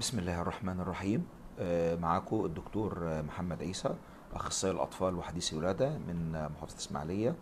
بسم الله الرحمن الرحيم آه، معاكم الدكتور محمد عيسى اخصائي الاطفال وحديثي الولاده من محافظه اسماعيليه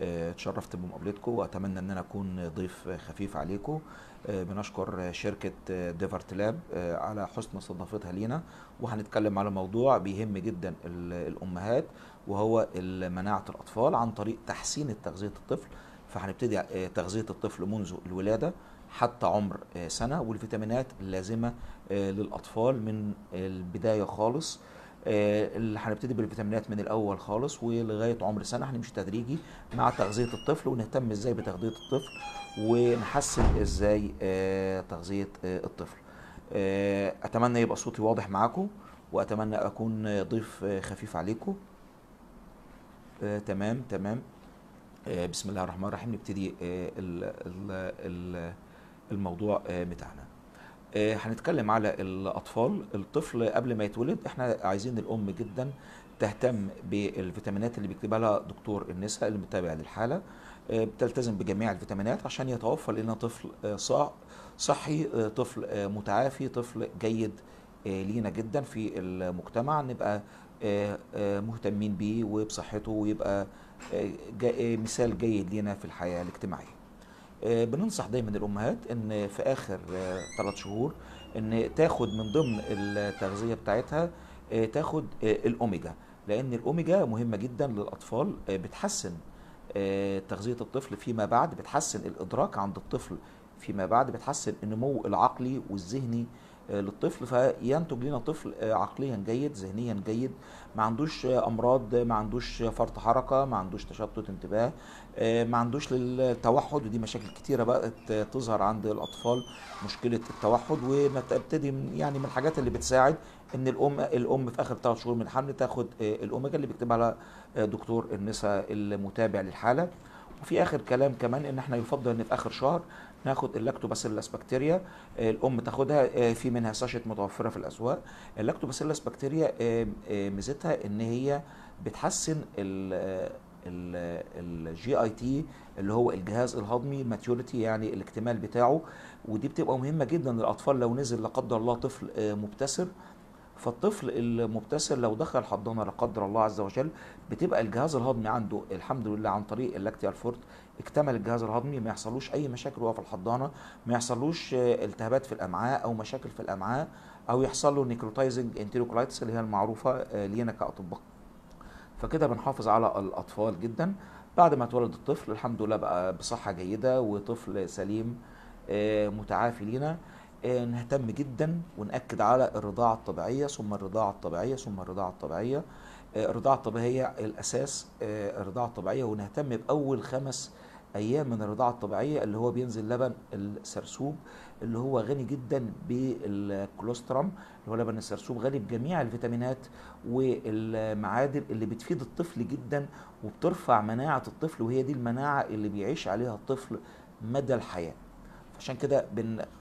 اتشرفت آه، بمقابلتكم واتمنى ان انا اكون ضيف خفيف عليكم آه، بنشكر شركه ديفرت لاب على حسن استضافتها لينا وهنتكلم على موضوع بيهم جدا الامهات وهو مناعه الاطفال عن طريق تحسين تغذيه الطفل فهنبتدي تغذيه الطفل منذ الولاده حتى عمر آه، سنة والفيتامينات اللازمة آه، للأطفال من البداية خالص آه، اللي هنبتدي بالفيتامينات من الاول خالص ولغايه عمر سنه هنمشي تدريجي مع تغذيه الطفل ونهتم ازاي بتغذيه الطفل ونحسن ازاي تغذيه الطفل اتمنى يبقى صوتي واضح معاكم واتمنى اكون ضيف خفيف عليكم تمام تمام بسم الله الرحمن الرحيم نبتدي ال ال ال الموضوع آه، بتاعنا آه، هنتكلم على الاطفال الطفل قبل ما يتولد احنا عايزين الام جدا تهتم بالفيتامينات اللي بيكتبها لها دكتور النساء المتابع للحاله آه، بتلتزم بجميع الفيتامينات عشان يتوفر لنا طفل صحي طفل متعافي طفل جيد لينا جدا في المجتمع نبقى مهتمين بيه وبصحته ويبقى مثال جيد لينا في الحياه الاجتماعيه آه، بننصح دايما الامهات ان في اخر ثلاث آه، شهور ان تاخد من ضمن التغذيه بتاعتها آه، تاخد الاوميجا لان الاوميجا مهمه جدا للاطفال بتحسن تغذيه الطفل فيما بعد بتحسن الادراك عند الطفل فيما بعد بتحسن النمو العقلي والذهني آه، للطفل فينتج لنا طفل آه، عقليا جيد ذهنيا جيد ما عندوش آه، امراض ما عندوش فرط حركه ما عندوش تشتت انتباه ما عندوش للتوحد ودي مشاكل كتيره بقت تظهر عند الاطفال مشكله التوحد ونبتدي يعني من الحاجات اللي بتساعد ان الام الام في اخر ثلاث شهور من الحمل تاخد الاوميجا اللي بيكتبها لها دكتور النساء المتابع للحاله وفي اخر كلام كمان ان احنا يفضل ان في اخر شهر ناخد اللاكتوباسيلاس بكتيريا آه، الام تاخدها آه، في منها ساشت متوفره في الاسواق اللاكتوباسيلاس بكتيريا آه، ميزتها ان هي بتحسن الجي اي تي اللي هو الجهاز الهضمي ماتيوريتي يعني الاكتمال بتاعه ودي بتبقى مهمه جدا للاطفال لو نزل لا قدر الله طفل مبتسر فالطفل المبتسر لو دخل حضانه لا قدر الله عز وجل بتبقى الجهاز الهضمي عنده الحمد لله عن طريق اللاكتيال فورت اكتمل الجهاز الهضمي ما يحصلوش اي مشاكل وهو في الحضانه ما يحصلوش آه، التهابات في الامعاء او مشاكل في الامعاء او يحصل له نيكروتايزنج انتيروكولايتس اللي هي المعروفه آه، لينا كاطباء فكده بنحافظ على الاطفال جدا بعد ما اتولد الطفل الحمد لله بقى بصحه جيده وطفل سليم آه، متعافي لينا نهتم جدا ونأكد على الرضاعة الطبيعية ثم الرضاعة الطبيعية ثم الرضاعة الطبيعية الرضاعة الطبيعية الأساس الرضاعة الطبيعية ونهتم بأول خمس ايام من الرضاعه الطبيعيه اللي هو بينزل لبن السرسوب اللي هو غني جدا بالكولوسترام اللي هو لبن السرسوب غني بجميع الفيتامينات والمعادن اللي بتفيد الطفل جدا وبترفع مناعه الطفل وهي دي المناعه اللي بيعيش عليها الطفل مدى الحياه عشان كده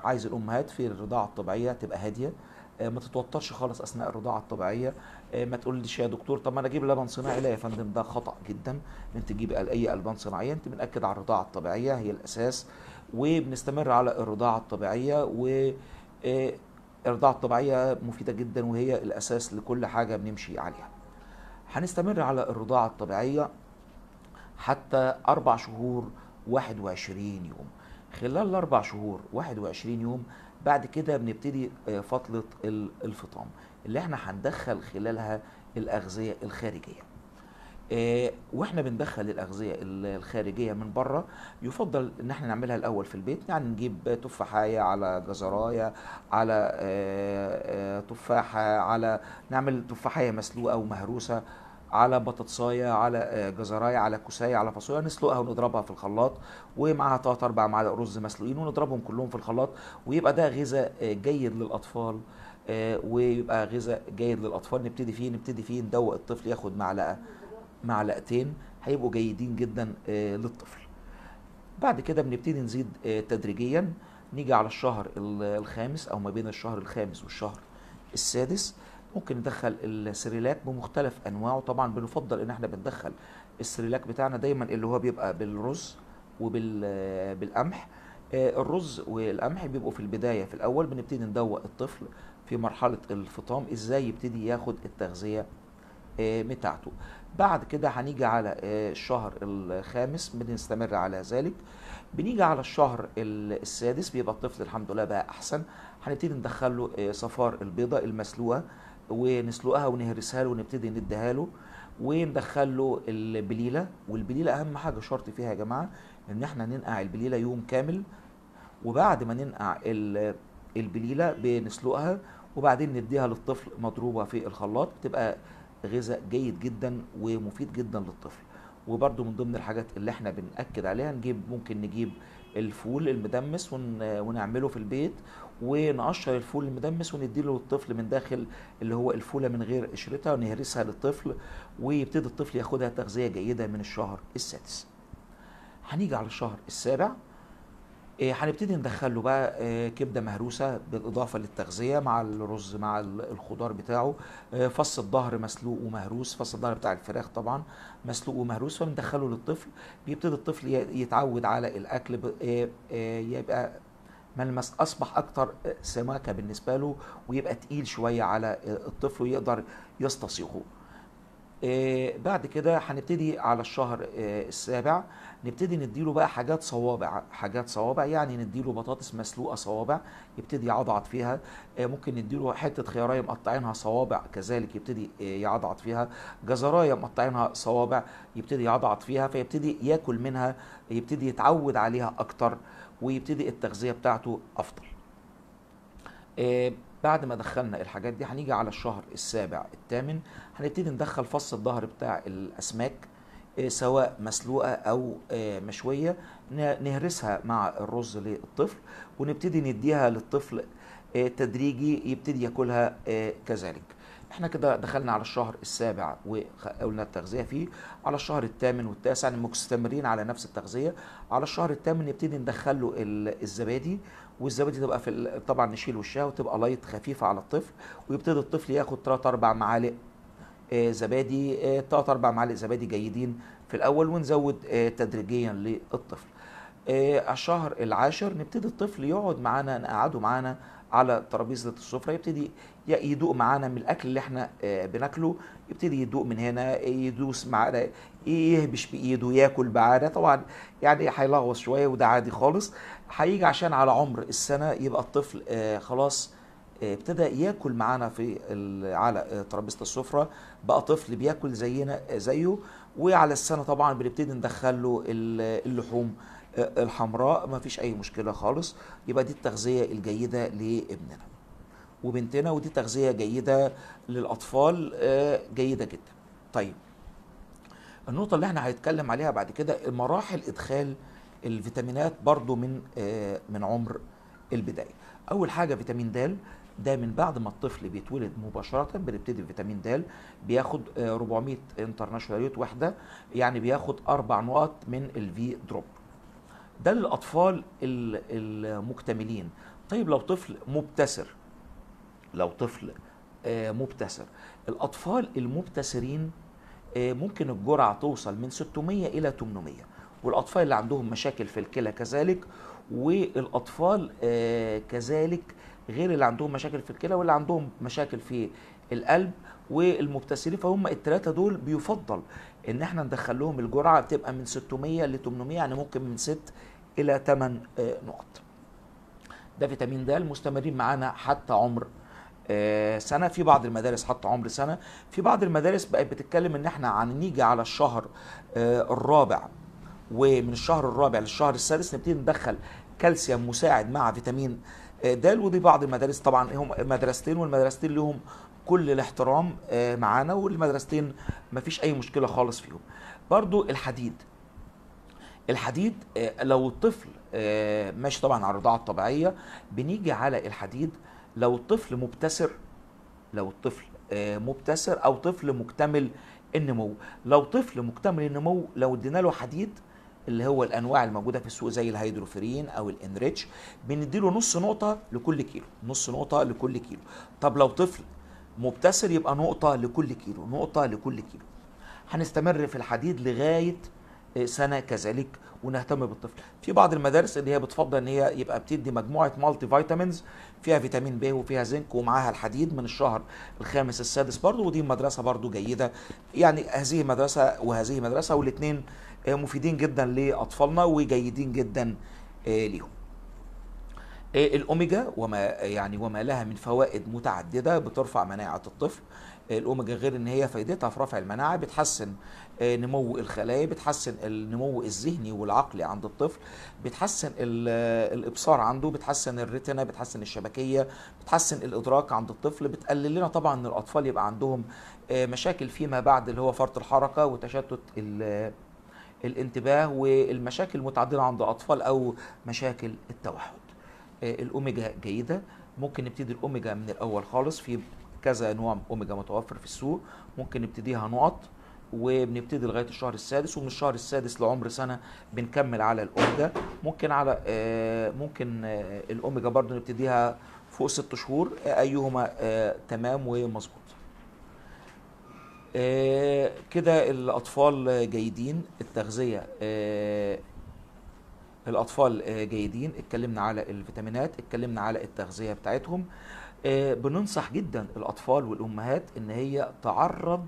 عايز الامهات في الرضاعه الطبيعيه تبقى هاديه آه، ما تتوترش خالص اثناء الرضاعه الطبيعيه آه، ما تقولش يا دكتور طب ما انا اجيب لبن صناعي لا يا فندم ده خطا جدا ان انت تجيب اي البان صناعيه انت بناكد على الرضاعه الطبيعيه هي الاساس وبنستمر على الرضاعه الطبيعيه و آه، الرضاعه الطبيعيه مفيده جدا وهي الاساس لكل حاجه بنمشي عليها هنستمر على الرضاعه الطبيعيه حتى اربع شهور 21 يوم خلال الاربع شهور 21 يوم بعد كده بنبتدي آه، فتله الفطام اللي احنا هندخل خلالها الاغذيه الخارجيه آه، واحنا بندخل الاغذيه الخارجيه من بره يفضل ان احنا نعملها الاول في البيت يعني نجيب تفاحيه على جزرايه على آه، تفاحه على نعمل تفاحيه مسلوقه ومهروسه على بطاطسايه على آه، جزرايه على كوسايه على فاصوليا نسلقها ونضربها في الخلاط ومعاها ثلاث اربع معالق رز مسلوقين ونضربهم كلهم في الخلاط ويبقى ده غذاء آه، جيد للاطفال آه، ويبقى غذاء جيد للاطفال نبتدي فيه نبتدي فيه ندوق الطفل ياخد معلقه معلقتين هيبقوا جيدين جدا للطفل بعد كده بنبتدي نزيد تدريجيا نيجي على الشهر الخامس او ما بين الشهر الخامس والشهر السادس ممكن ندخل السريلاك بمختلف انواعه طبعا بنفضل ان احنا بندخل السريلاك بتاعنا دايما اللي هو بيبقى بالرز وبالقمح آه، الرز والقمح بيبقوا في البدايه في الاول بنبتدي ندوق الطفل في مرحله الفطام ازاي يبتدي ياخد التغذيه آه، بتاعته بعد كده هنيجي على آه، الشهر الخامس بنستمر على ذلك بنيجي على الشهر السادس بيبقى الطفل الحمد لله بقى احسن هنبتدي ندخله صفار البيضه المسلوقه ونسلقها ونهرسها له ونبتدي نديها له وندخل له البليله والبليله اهم حاجه شرط فيها يا جماعه ان احنا ننقع البليله يوم كامل وبعد ما ننقع البليله بنسلقها وبعدين نديها للطفل مضروبه في الخلاط بتبقى غذاء جيد جدا ومفيد جدا للطفل وبرده من ضمن الحاجات اللي احنا بنأكد عليها نجيب ممكن نجيب الفول المدمس ونعمله في البيت ونقشر الفول المدمس ونديله للطفل من داخل اللي هو الفوله من غير قشرتها ونهرسها للطفل ويبتدي الطفل ياخدها تغذيه جيده من الشهر السادس. هنيجي على الشهر السابع إيه، هنبتدي ندخله بقى إيه، كبده مهروسه بالاضافه للتغذيه مع الرز مع الخضار بتاعه إيه، فص الظهر مسلوق ومهروس فص الظهر بتاع الفراخ طبعا مسلوق ومهروس فبندخله للطفل بيبتدي الطفل يتعود على الاكل يبقى ملمس اصبح اكتر سماكه بالنسبه له ويبقى تقيل شويه على الطفل ويقدر يستصيغه آه، بعد كده هنبتدي على الشهر آه، السابع نبتدي نديله بقى حاجات صوابع حاجات صوابع يعني نديله بطاطس مسلوقه صوابع يبتدي يعضعض فيها آه، ممكن نديله حته خياراية مقطعينها صوابع كذلك يبتدي يعضعض فيها جزرايه مقطعينها صوابع يبتدي يعضعض فيها فيبتدي ياكل منها يبتدي يتعود عليها اكتر ويبتدي التغذيه بتاعته افضل آه، بعد ما دخلنا الحاجات دي هنيجي على الشهر السابع الثامن هنبتدي ندخل فص الظهر بتاع الاسماك آه، سواء مسلوقه او آه، مشويه نهرسها مع الرز للطفل ونبتدي نديها للطفل تدريجي يبتدي ياكلها كذلك احنا كده دخلنا على الشهر السابع وقلنا التغذية فيه على الشهر الثامن والتاسع مستمرين على نفس التغذية على الشهر الثامن نبتدي ندخل له الزبادي والزبادي تبقى في طبعا نشيل وشها وتبقى لايت خفيفة على الطفل ويبتدي الطفل ياخد 3 أربع معالق آه، زبادي 3 آه، أربع معالق زبادي جيدين في الأول ونزود آه، تدريجيا للطفل الشهر العاشر نبتدي الطفل يقعد معانا نقعده معانا على ترابيزة السفرة يبتدي يدوق معانا من الاكل اللي احنا آه، بناكله يبتدي يدوق من هنا يدوس معانا يهبش بايده ياكل معانا طبعا يعني هيلغوص شويه وده عادي خالص هيجي عشان على عمر السنه يبقى الطفل آه، خلاص آه، ابتدى ياكل معانا في على ترابيزه السفره بقى طفل بياكل زينا زيه وعلى السنه طبعا بنبتدي ندخل له اللحوم الحمراء ما فيش اي مشكله خالص يبقى دي التغذيه الجيده لابننا وبنتنا ودي تغذيه جيده للاطفال آه، جيده جدا طيب النقطة اللي احنا هنتكلم عليها بعد كده مراحل إدخال الفيتامينات برضو من آه، من عمر البداية. أول حاجة فيتامين د ده من بعد ما الطفل بيتولد مباشرة بنبتدي فيتامين د بياخد 400 آه، يوت واحدة يعني بياخد أربع نقط من الفي دروب. ده للأطفال المكتملين. طيب لو طفل مبتسر لو طفل آه، مبتسر الأطفال المبتسرين آه، ممكن الجرعة توصل من 600 إلى 800 والأطفال اللي عندهم مشاكل في الكلى كذلك والأطفال آه، كذلك غير اللي عندهم مشاكل في الكلى واللي عندهم مشاكل في القلب والمبتسرين فهم الثلاثه دول بيفضل ان احنا ندخل لهم الجرعه بتبقى من 600 ل 800 يعني ممكن من 6 الى 8 نقط ده فيتامين د مستمرين معانا حتى عمر آه، سنه في بعض المدارس حط عمر سنه في بعض المدارس بقت بتتكلم ان احنا هنيجي على الشهر آه، الرابع ومن الشهر الرابع للشهر السادس نبتدي ندخل كالسيوم مساعد مع فيتامين آه، د ودي بعض المدارس طبعا هم مدرستين والمدرستين لهم كل الاحترام معانا والمدرستين مفيش اي مشكله خالص فيهم برضو الحديد الحديد لو الطفل ماشي طبعا على الرضاعه الطبيعيه بنيجي على الحديد لو الطفل مبتسر لو الطفل آه، مبتسر او طفل مكتمل النمو لو طفل مكتمل النمو لو ادينا له حديد اللي هو الانواع الموجوده في السوق زي الهيدروفرين او الانريتش بنديله نص نقطه لكل كيلو نص نقطه لكل كيلو طب لو طفل مبتسر يبقى نقطه لكل كيلو نقطه لكل كيلو هنستمر في الحديد لغايه سنه كذلك ونهتم بالطفل في بعض المدارس اللي هي بتفضل ان هي يبقى بتدي مجموعه مالتي فيتامينز فيها فيتامين بي وفيها زنك ومعاها الحديد من الشهر الخامس السادس برضه ودي مدرسه برضه جيده يعني هذه مدرسه وهذه مدرسه والاثنين آه، مفيدين جدا لاطفالنا وجيدين جدا آه، ليهم آه، الاوميجا وما يعني وما لها من فوائد متعدده بترفع مناعه الطفل الاوميجا غير ان هي فائدتها في رفع المناعه بتحسن آه، نمو الخلايا بتحسن النمو الذهني والعقلي عند الطفل بتحسن الابصار عنده بتحسن الريتنا بتحسن الشبكيه بتحسن الادراك عند الطفل بتقلل لنا طبعا ان الاطفال يبقى عندهم آه، مشاكل فيما بعد اللي هو فرط الحركه وتشتت الانتباه والمشاكل المتعدده عند الاطفال او مشاكل التوحد آه، الاوميجا جيده ممكن نبتدي الاوميجا من الاول خالص في كذا نوع اوميجا متوفر في السوق ممكن نبتديها نقط وبنبتدي لغايه الشهر السادس ومن الشهر السادس لعمر سنه بنكمل على الاوميجا ممكن على آه، ممكن آه، الاوميجا برضو نبتديها فوق ست شهور آه، ايهما تمام ومظبوط كده الاطفال جيدين التغذيه الاطفال جيدين اتكلمنا على الفيتامينات اتكلمنا على التغذيه بتاعتهم آه، بننصح جدا الاطفال والامهات ان هي تعرض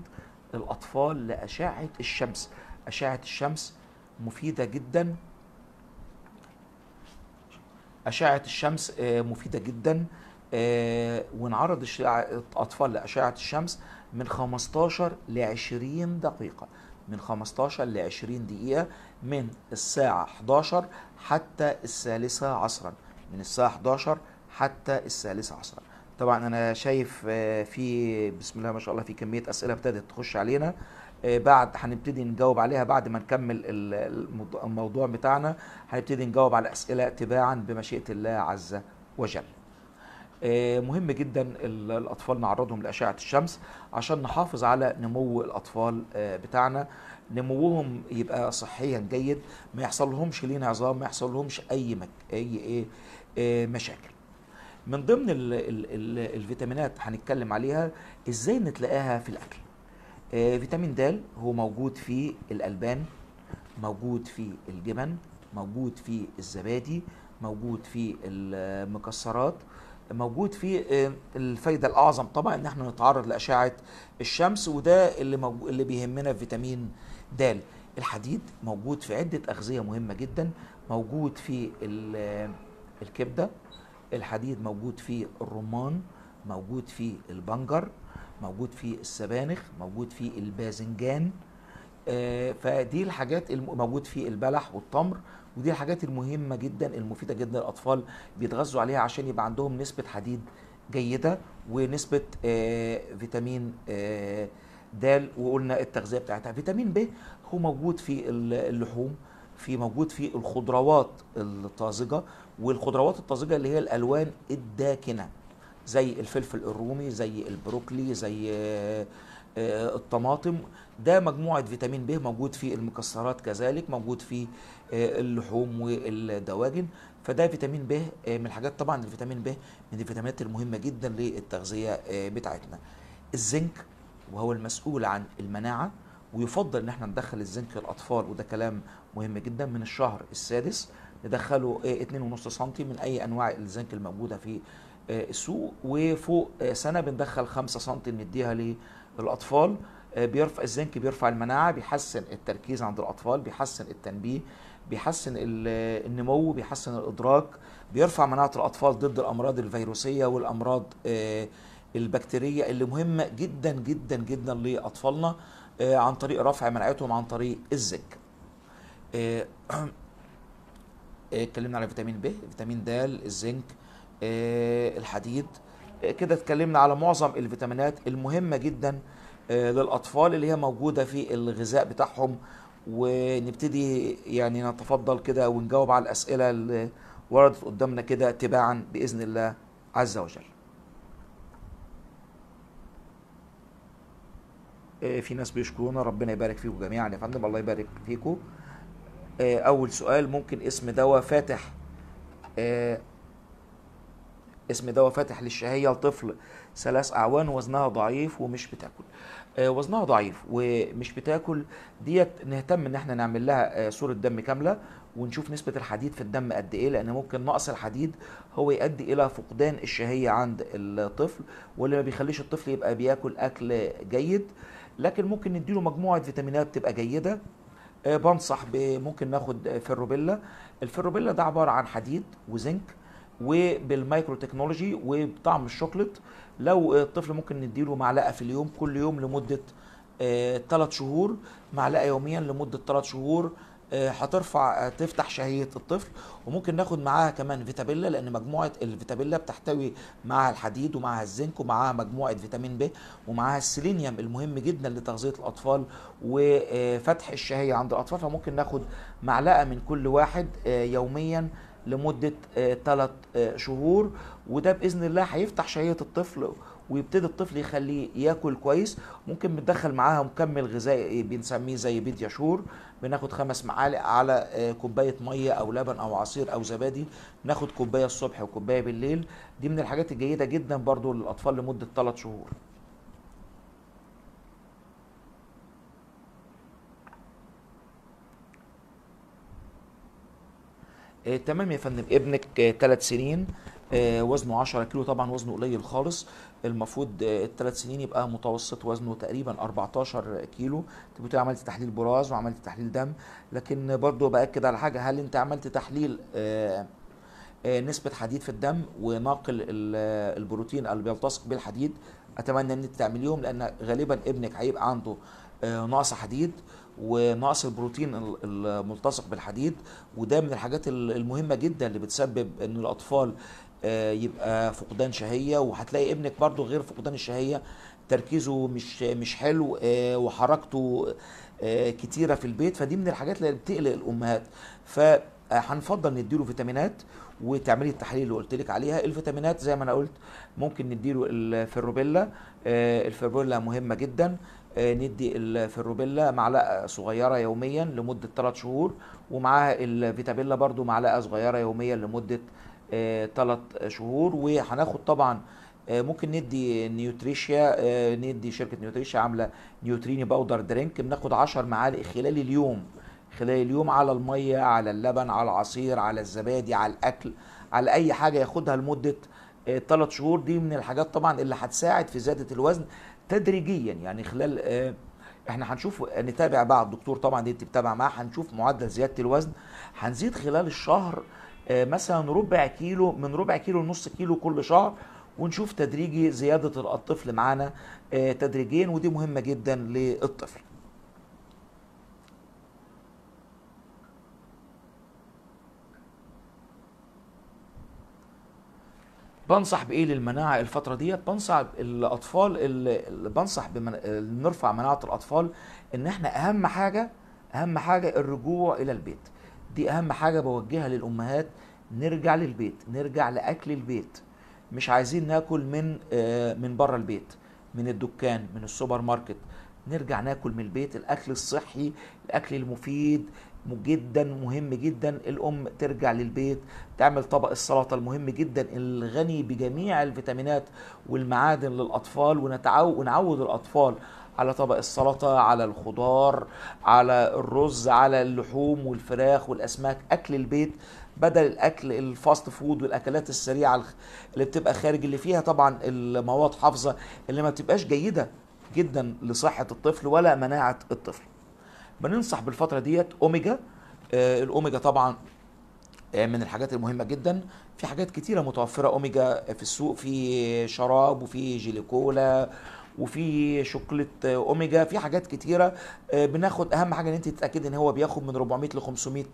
الاطفال لاشعه الشمس اشعه الشمس مفيده جدا اشعه الشمس آه، مفيده جدا آه، ونعرض الاطفال لاشعه الشمس من 15 ل 20 دقيقه من 15 ل 20 دقيقه من الساعه 11 حتى الثالثه عصرا من الساعه 11 حتى الثالثه عصرا طبعا انا شايف آه، في بسم الله ما شاء الله في كميه اسئله ابتدت تخش علينا آه، بعد هنبتدي نجاوب عليها بعد ما نكمل الموضوع بتاعنا هنبتدي نجاوب على اسئله تباعا بمشيئه الله عز وجل آه، مهم جدا الاطفال نعرضهم لاشعه الشمس عشان نحافظ على نمو الاطفال بتاعنا نموهم يبقى صحيا جيد ما يحصلهمش لين عظام ما يحصلهمش اي مك... اي ايه مشاكل من ضمن الـ الـ الـ الفيتامينات هنتكلم عليها ازاي نتلاقيها في الاكل آه فيتامين د هو موجود في الالبان موجود في الجبن موجود في الزبادي موجود في المكسرات موجود في آه، الفايده الاعظم طبعا ان احنا نتعرض لاشعه الشمس وده اللي موجو... اللي بيهمنا في فيتامين د الحديد موجود في عده اغذيه مهمه جدا موجود في الكبده الحديد موجود فيه الرمان موجود فيه البنجر موجود فيه السبانخ موجود فيه الباذنجان آه، فدي الحاجات الموجود فيه البلح والتمر ودي الحاجات المهمه جدا المفيده جدا للاطفال بيتغذوا عليها عشان يبقى عندهم نسبه حديد جيده ونسبه آه، فيتامين آه، د وقلنا التغذيه بتاعتها فيتامين ب هو موجود في اللحوم في موجود في الخضروات الطازجه والخضروات الطازجه اللي هي الالوان الداكنه زي الفلفل الرومي زي البروكلي زي آه، آه، الطماطم ده مجموعه فيتامين ب موجود في المكسرات كذلك موجود في آه، اللحوم والدواجن فده فيتامين ب من الحاجات طبعا الفيتامين ب من الفيتامينات المهمه جدا للتغذيه بتاعتنا الزنك وهو المسؤول عن المناعه ويفضل ان احنا ندخل الزنك للاطفال وده كلام مهم جدا من الشهر السادس ندخله 2.5 سم من اي انواع الزنك الموجوده في إيه، السوق وفوق إيه، سنه بندخل 5 سم نديها للاطفال إيه، بيرفع الزنك بيرفع المناعه بيحسن التركيز عند الاطفال بيحسن التنبيه بيحسن النمو بيحسن الادراك بيرفع مناعه الاطفال ضد الامراض الفيروسيه والامراض البكتيريه اللي مهمه جدا جدا جدا لاطفالنا عن طريق رفع مناعتهم عن طريق الزنك إيه، اتكلمنا على فيتامين ب فيتامين د الزنك إيه، الحديد إيه، كده اتكلمنا على معظم الفيتامينات المهمه جدا للاطفال اللي هي موجوده في الغذاء بتاعهم ونبتدي يعني نتفضل كده ونجاوب على الاسئله اللي وردت قدامنا كده تباعا باذن الله عز وجل في ناس بيشكرونا ربنا يبارك فيكم جميعا يا فندم الله يبارك فيكم آه، اول سؤال ممكن اسم دواء فاتح آه، اسم دواء فاتح للشهية لطفل ثلاث أعوان وزنها ضعيف ومش بتاكل آه، وزنها ضعيف ومش بتاكل ديت نهتم ان احنا نعمل لها صورة دم كاملة ونشوف نسبة الحديد في الدم قد ايه لان ممكن نقص الحديد هو يؤدي الى فقدان الشهية عند الطفل واللي ما بيخليش الطفل يبقى بياكل اكل جيد لكن ممكن نديله مجموعة فيتامينات تبقى جيدة آه، بنصح ممكن ناخد آه، فيروبيلا الفيروبيلا ده عباره عن حديد وزنك وبالمايكرو تكنولوجي وبطعم الشوكليت لو الطفل ممكن نديله معلقه في اليوم كل يوم لمده 3 آه، شهور معلقه يوميا لمده 3 شهور آه، هترفع آه، تفتح شهيه الطفل وممكن ناخد معاها كمان فيتابيلا لان مجموعه الفيتابيلا بتحتوي معاها الحديد ومعاها الزنك ومعاها مجموعه فيتامين ب ومعاها السيلينيوم المهم جدا لتغذيه الاطفال وفتح الشهيه عند الاطفال فممكن ناخد معلقه من كل واحد آه، يوميا لمده ثلاث شهور وده باذن الله هيفتح شهيه الطفل ويبتدي الطفل يخليه ياكل كويس ممكن بندخل معاها مكمل غذائي بنسميه زي بيديا شور بناخد خمس معالق على آه، كوبايه ميه او لبن او عصير او زبادي ناخد كوبايه الصبح وكوبايه بالليل دي من الحاجات الجيده جدا برضو للاطفال لمده ثلاث شهور آه، تمام يا فندم ابنك ثلاث آه، سنين آه، وزنه 10 كيلو طبعا وزنه قليل خالص المفروض آه، الثلاث سنين يبقى متوسط وزنه تقريبا 14 كيلو انت عملت تحليل براز وعملت تحليل دم لكن برضو باكد على حاجه هل انت عملت تحليل آه، نسبه حديد في الدم وناقل البروتين اللي بيلتصق بالحديد اتمنى ان انت تعمليهم لان غالبا ابنك هيبقى عنده نقص حديد ونقص البروتين الملتصق بالحديد وده من الحاجات المهمه جدا اللي بتسبب ان الاطفال آه، يبقى فقدان شهيه وهتلاقي ابنك برضو غير فقدان الشهيه تركيزه مش مش حلو آه، وحركته آه، كتيره في البيت فدي من الحاجات اللي بتقلق الامهات فهنفضل نديله فيتامينات وتعملي التحاليل اللي قلت لك عليها الفيتامينات زي ما انا قلت ممكن نديله الفيروبيلا الفيروبيلا مهمه جدا ندي الفيروبيلا معلقه صغيره يوميا لمده 3 شهور ومعاها الفيتابيلا برضو معلقه صغيره يوميا لمده ثلاث آه، شهور وهناخد طبعا آه، ممكن ندي نيوتريشيا آه، ندي شركه نيوتريشيا عامله نيوتريني باودر درينك بناخد 10 معالق خلال اليوم خلال اليوم على الميه على اللبن على العصير على الزبادي على الاكل على اي حاجه ياخدها لمده ثلاث شهور دي من الحاجات طبعا اللي هتساعد في زياده الوزن تدريجيا يعني خلال احنا هنشوف نتابع بقى الدكتور طبعا دي انت بتتابع معاه هنشوف معدل زياده الوزن هنزيد خلال الشهر آه، مثلا ربع كيلو من ربع كيلو لنص كيلو كل شهر ونشوف تدريجي زيادة الطفل معانا آه، تدريجيا ودي مهمة جدا للطفل بنصح بايه للمناعه الفتره ديت بنصح الاطفال اللي بنصح بمن... نرفع مناعه الاطفال ان احنا اهم حاجه اهم حاجه الرجوع الى البيت دي اهم حاجه بوجهها للامهات نرجع للبيت نرجع لاكل البيت مش عايزين ناكل من آه، من بره البيت من الدكان من السوبر ماركت نرجع ناكل من البيت الاكل الصحي الاكل المفيد جدا مهم جدا الام ترجع للبيت تعمل طبق السلطه المهم جدا الغني بجميع الفيتامينات والمعادن للاطفال ونتعو ونعود الاطفال على طبق السلطة على الخضار على الرز على اللحوم والفراخ والأسماك أكل البيت بدل الاكل الفاست فود والاكلات السريعه اللي بتبقى خارج اللي فيها طبعا المواد حافظه اللي ما بتبقاش جيده جدا لصحه الطفل ولا مناعه الطفل بننصح بالفتره ديت اوميجا آه الاوميجا طبعا آه، من الحاجات المهمه جدا في حاجات كتيره متوفره اوميجا في السوق في شراب وفي جيلي كولا وفي شوكليت اوميجا في حاجات كتيره آه، بناخد اهم حاجه ان انت تتاكد ان هو بياخد من 400 ل 500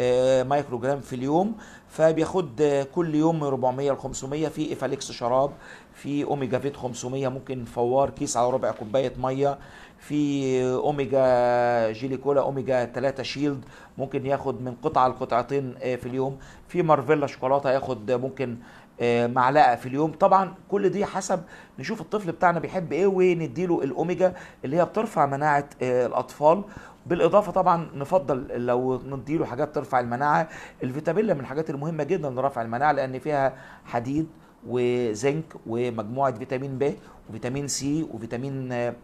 آه، مايكرو جرام في اليوم فبياخد آه، كل يوم من 400 ل 500 في افاليكس شراب في اوميجا فيت 500 ممكن فوار كيس على ربع كوبايه ميه في اوميجا جيلي كولا اوميجا 3 شيلد ممكن ياخد من قطعه لقطعتين في اليوم في مارفيلا شوكولاته ياخد ممكن آه، معلقه في اليوم طبعا كل دي حسب نشوف الطفل بتاعنا بيحب ايه ونديله الاوميجا اللي هي بترفع مناعه آه، الاطفال بالاضافه طبعا نفضل لو نديله حاجات ترفع المناعه الفيتامين من الحاجات المهمه جدا لرفع المناعه لان فيها حديد وزنك ومجموعه فيتامين ب وفيتامين سي وفيتامين آه،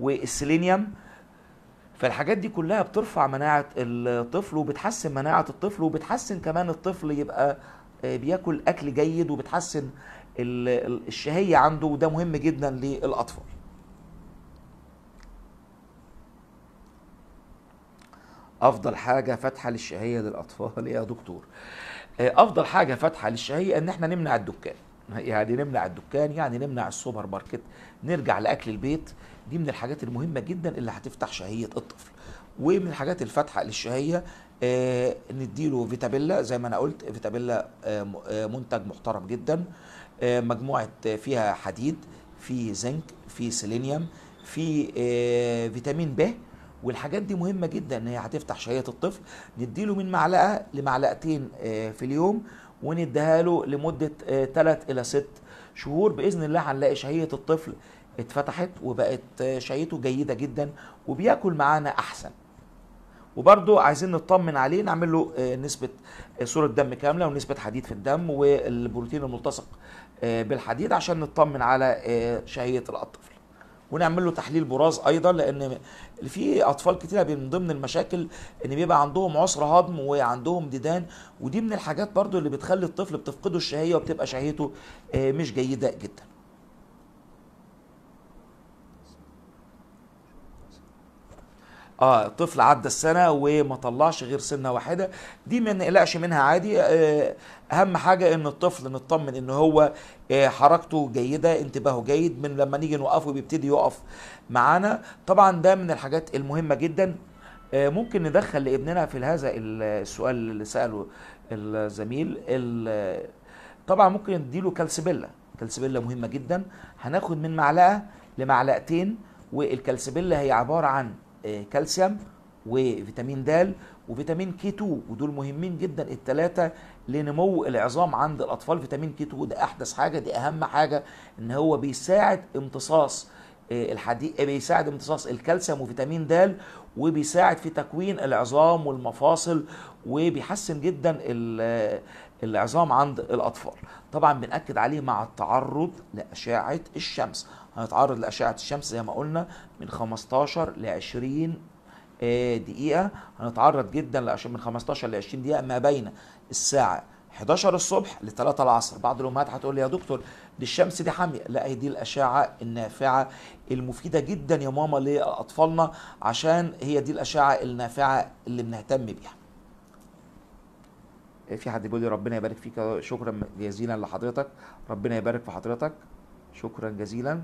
والسيلينيوم فالحاجات دي كلها بترفع مناعه الطفل وبتحسن مناعه الطفل وبتحسن كمان الطفل يبقى آه، بياكل اكل جيد وبتحسن الشهيه عنده وده مهم جدا للاطفال افضل حاجه فاتحه للشهيه للاطفال يا دكتور آه، افضل حاجه فاتحه للشهيه ان احنا نمنع الدكان يعني نمنع الدكان يعني نمنع السوبر ماركت نرجع لاكل البيت دي من الحاجات المهمه جدا اللي هتفتح شهيه الطفل ومن الحاجات الفاتحه للشهيه آه نديله فيتابيلا زي ما انا قلت فيتابيلا آه،, آه منتج محترم جدا آه مجموعه فيها حديد في زنك في سيلينيوم في آه، فيتامين ب والحاجات دي مهمه جدا ان هي هتفتح شهيه الطفل نديله من معلقه لمعلقتين آه، في اليوم ونديها له لمده 3 الى 6 شهور باذن الله هنلاقي شهيه الطفل اتفتحت وبقت شهيته جيده جدا وبياكل معانا احسن وبرده عايزين نطمن عليه نعمل له آه، نسبه آه، صوره دم كامله ونسبه حديد في الدم والبروتين الملتصق آه، بالحديد عشان نطمن على شهيه الطفل ونعمل له تحليل براز ايضا لان في اطفال كتيره من ضمن المشاكل ان بيبقى عندهم عسر هضم وعندهم ديدان ودي من الحاجات برضو اللي بتخلي الطفل بتفقده الشهيه وبتبقى شهيته مش جيده جدا اه طفل عدى السنه وما طلعش غير سنه واحده دي ما نقلقش منها عادي آه، اهم حاجه ان الطفل نطمن ان هو آه، حركته جيده انتباهه جيد من لما نيجي نوقفه بيبتدي يقف معانا طبعا ده من الحاجات المهمه جدا آه، ممكن ندخل لابننا في هذا السؤال اللي ساله الزميل طبعا ممكن نديله كالسبيلا كالسبيلا مهمه جدا هناخد من معلقه لمعلقتين والكالسبيلا هي عباره عن آه، كالسيوم وفيتامين د وفيتامين كي 2 ودول مهمين جدا الثلاثه لنمو العظام عند الاطفال فيتامين كي 2 ده احدث حاجه دي اهم حاجه ان هو بيساعد امتصاص آه، الحديد آه، بيساعد امتصاص الكالسيوم وفيتامين د وبيساعد في تكوين العظام والمفاصل وبيحسن جدا العظام عند الاطفال طبعا بنأكد عليه مع التعرض لاشعه الشمس هنتعرض لأشعة الشمس زي ما قلنا من 15 ل 20 دقيقة هنتعرض جدا من 15 ل 20 دقيقة ما بين الساعة 11 الصبح ل 3 العصر بعض الامهات هتقول لي يا دكتور دي الشمس دي حاميه لا هي دي الاشعه النافعه المفيده جدا يا ماما لاطفالنا عشان هي دي الاشعه النافعه اللي بنهتم بيها إيه، في حد بيقول لي ربنا يبارك فيك شكرا جزيلا لحضرتك ربنا يبارك في حضرتك شكرا جزيلا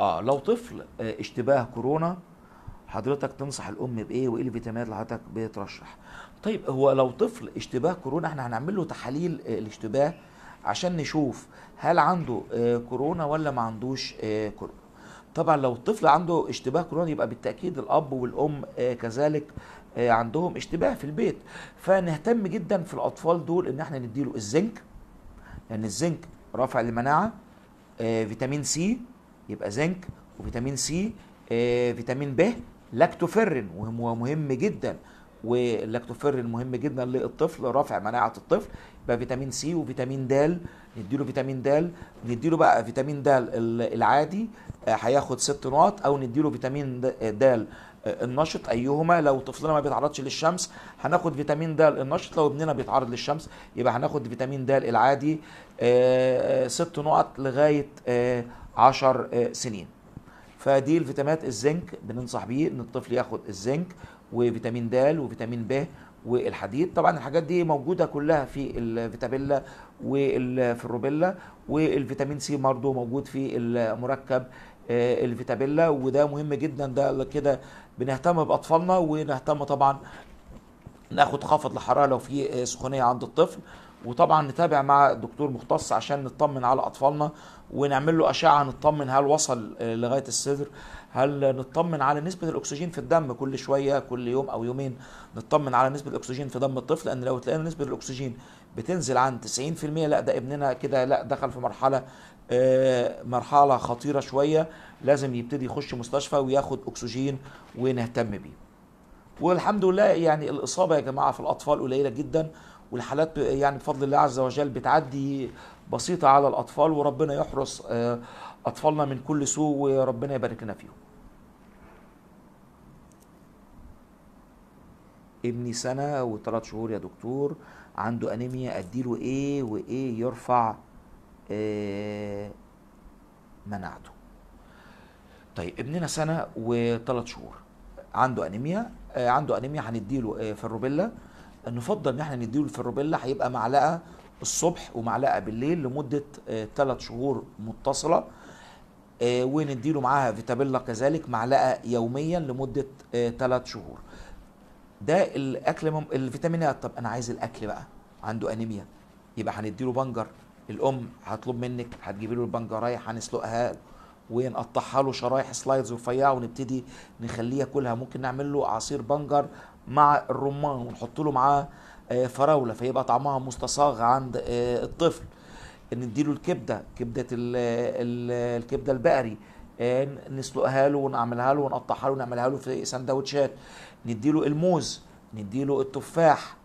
اه لو طفل آه، اشتباه كورونا حضرتك تنصح الام بايه وايه الفيتامينات اللي حضرتك بترشح طيب هو لو طفل اشتباه كورونا احنا هنعمل له تحاليل آه، الاشتباه عشان نشوف هل عنده آه، كورونا ولا ما عندوش كورونا طبعا لو الطفل عنده اشتباه كورونا يبقى بالتاكيد الاب والام كذلك عندهم اشتباه في البيت فنهتم جدا في الاطفال دول ان احنا نديله الزنك لان يعني الزنك رافع المناعه فيتامين سي يبقى زنك وفيتامين سي آه فيتامين ب لاكتوفيرين وهو مهم جدا واللاكتوفيرين مهم جدا للطفل رافع مناعه الطفل يبقى فيتامين سي وفيتامين د نديله فيتامين د نديله بقى فيتامين د العادي آه، هياخد ست نقط او نديله فيتامين آه، د النشط ايهما لو طفلنا ما بيتعرضش للشمس هناخد فيتامين د النشط لو ابننا بيتعرض للشمس يبقى هناخد فيتامين د العادي آه، ست نقط لغايه عشر آه، سنين فدي الفيتامينات الزنك بننصح بيه ان الطفل ياخد الزنك وفيتامين د وفيتامين ب والحديد طبعا الحاجات دي موجوده كلها في الفيتابيلا والفروبيلا الروبيلا والفيتامين سي برضه موجود في المركب آه، الفيتابيلا وده مهم جدا ده كده بنهتم باطفالنا ونهتم طبعا ناخد خفض الحراره لو في آه، سخونيه عند الطفل وطبعا نتابع مع دكتور مختص عشان نطمن على اطفالنا ونعمل له اشعه نطمن هل وصل لغايه الصدر هل نطمن على نسبه الاكسجين في الدم كل شويه كل يوم او يومين نطمن على نسبه الاكسجين في دم الطفل لان لو تلاقينا نسبه الاكسجين بتنزل عن 90% لا ده ابننا كده لا دخل في مرحله آه، مرحله خطيره شويه لازم يبتدي يخش مستشفى وياخد اكسجين ونهتم بيه والحمد لله يعني الاصابه يا جماعه في الاطفال قليله جدا والحالات يعني بفضل الله عز وجل بتعدي بسيطة على الأطفال وربنا يحرس آه، أطفالنا من كل سوء وربنا يبارك لنا فيهم ابني سنة وثلاث شهور يا دكتور عنده أنيميا أديله إيه وإيه يرفع إيه مناعته طيب ابننا سنة وثلاث شهور عنده أنيميا آه، عنده أنيميا هنديله آه، في الروبيلا نفضل ان احنا نديله الفيروبيلا هيبقى معلقه الصبح ومعلقه بالليل لمده ثلاث آه، شهور متصله آه، ونديله معاها فيتابيلا كذلك معلقه يوميا لمده ثلاث آه، شهور ده الاكل مم... الفيتامينات إيه؟ طب انا عايز الاكل بقى عنده انيميا يبقى هنديله بنجر الام هطلب منك هتجيبي له البنجرايه هنسلقها ونقطعها له شرايح سلايدز رفيعه ونبتدي نخليه ياكلها ممكن نعمل له عصير بنجر مع الرمان ونحط له معاه آه، فراوله فيبقى طعمها مستصاغ عند آه، الطفل نديله الكبده كبده الكبده البقري آه، نسلقها له ونعملها له ونقطعها له ونعملها له في سندوتشات نديله الموز نديله التفاح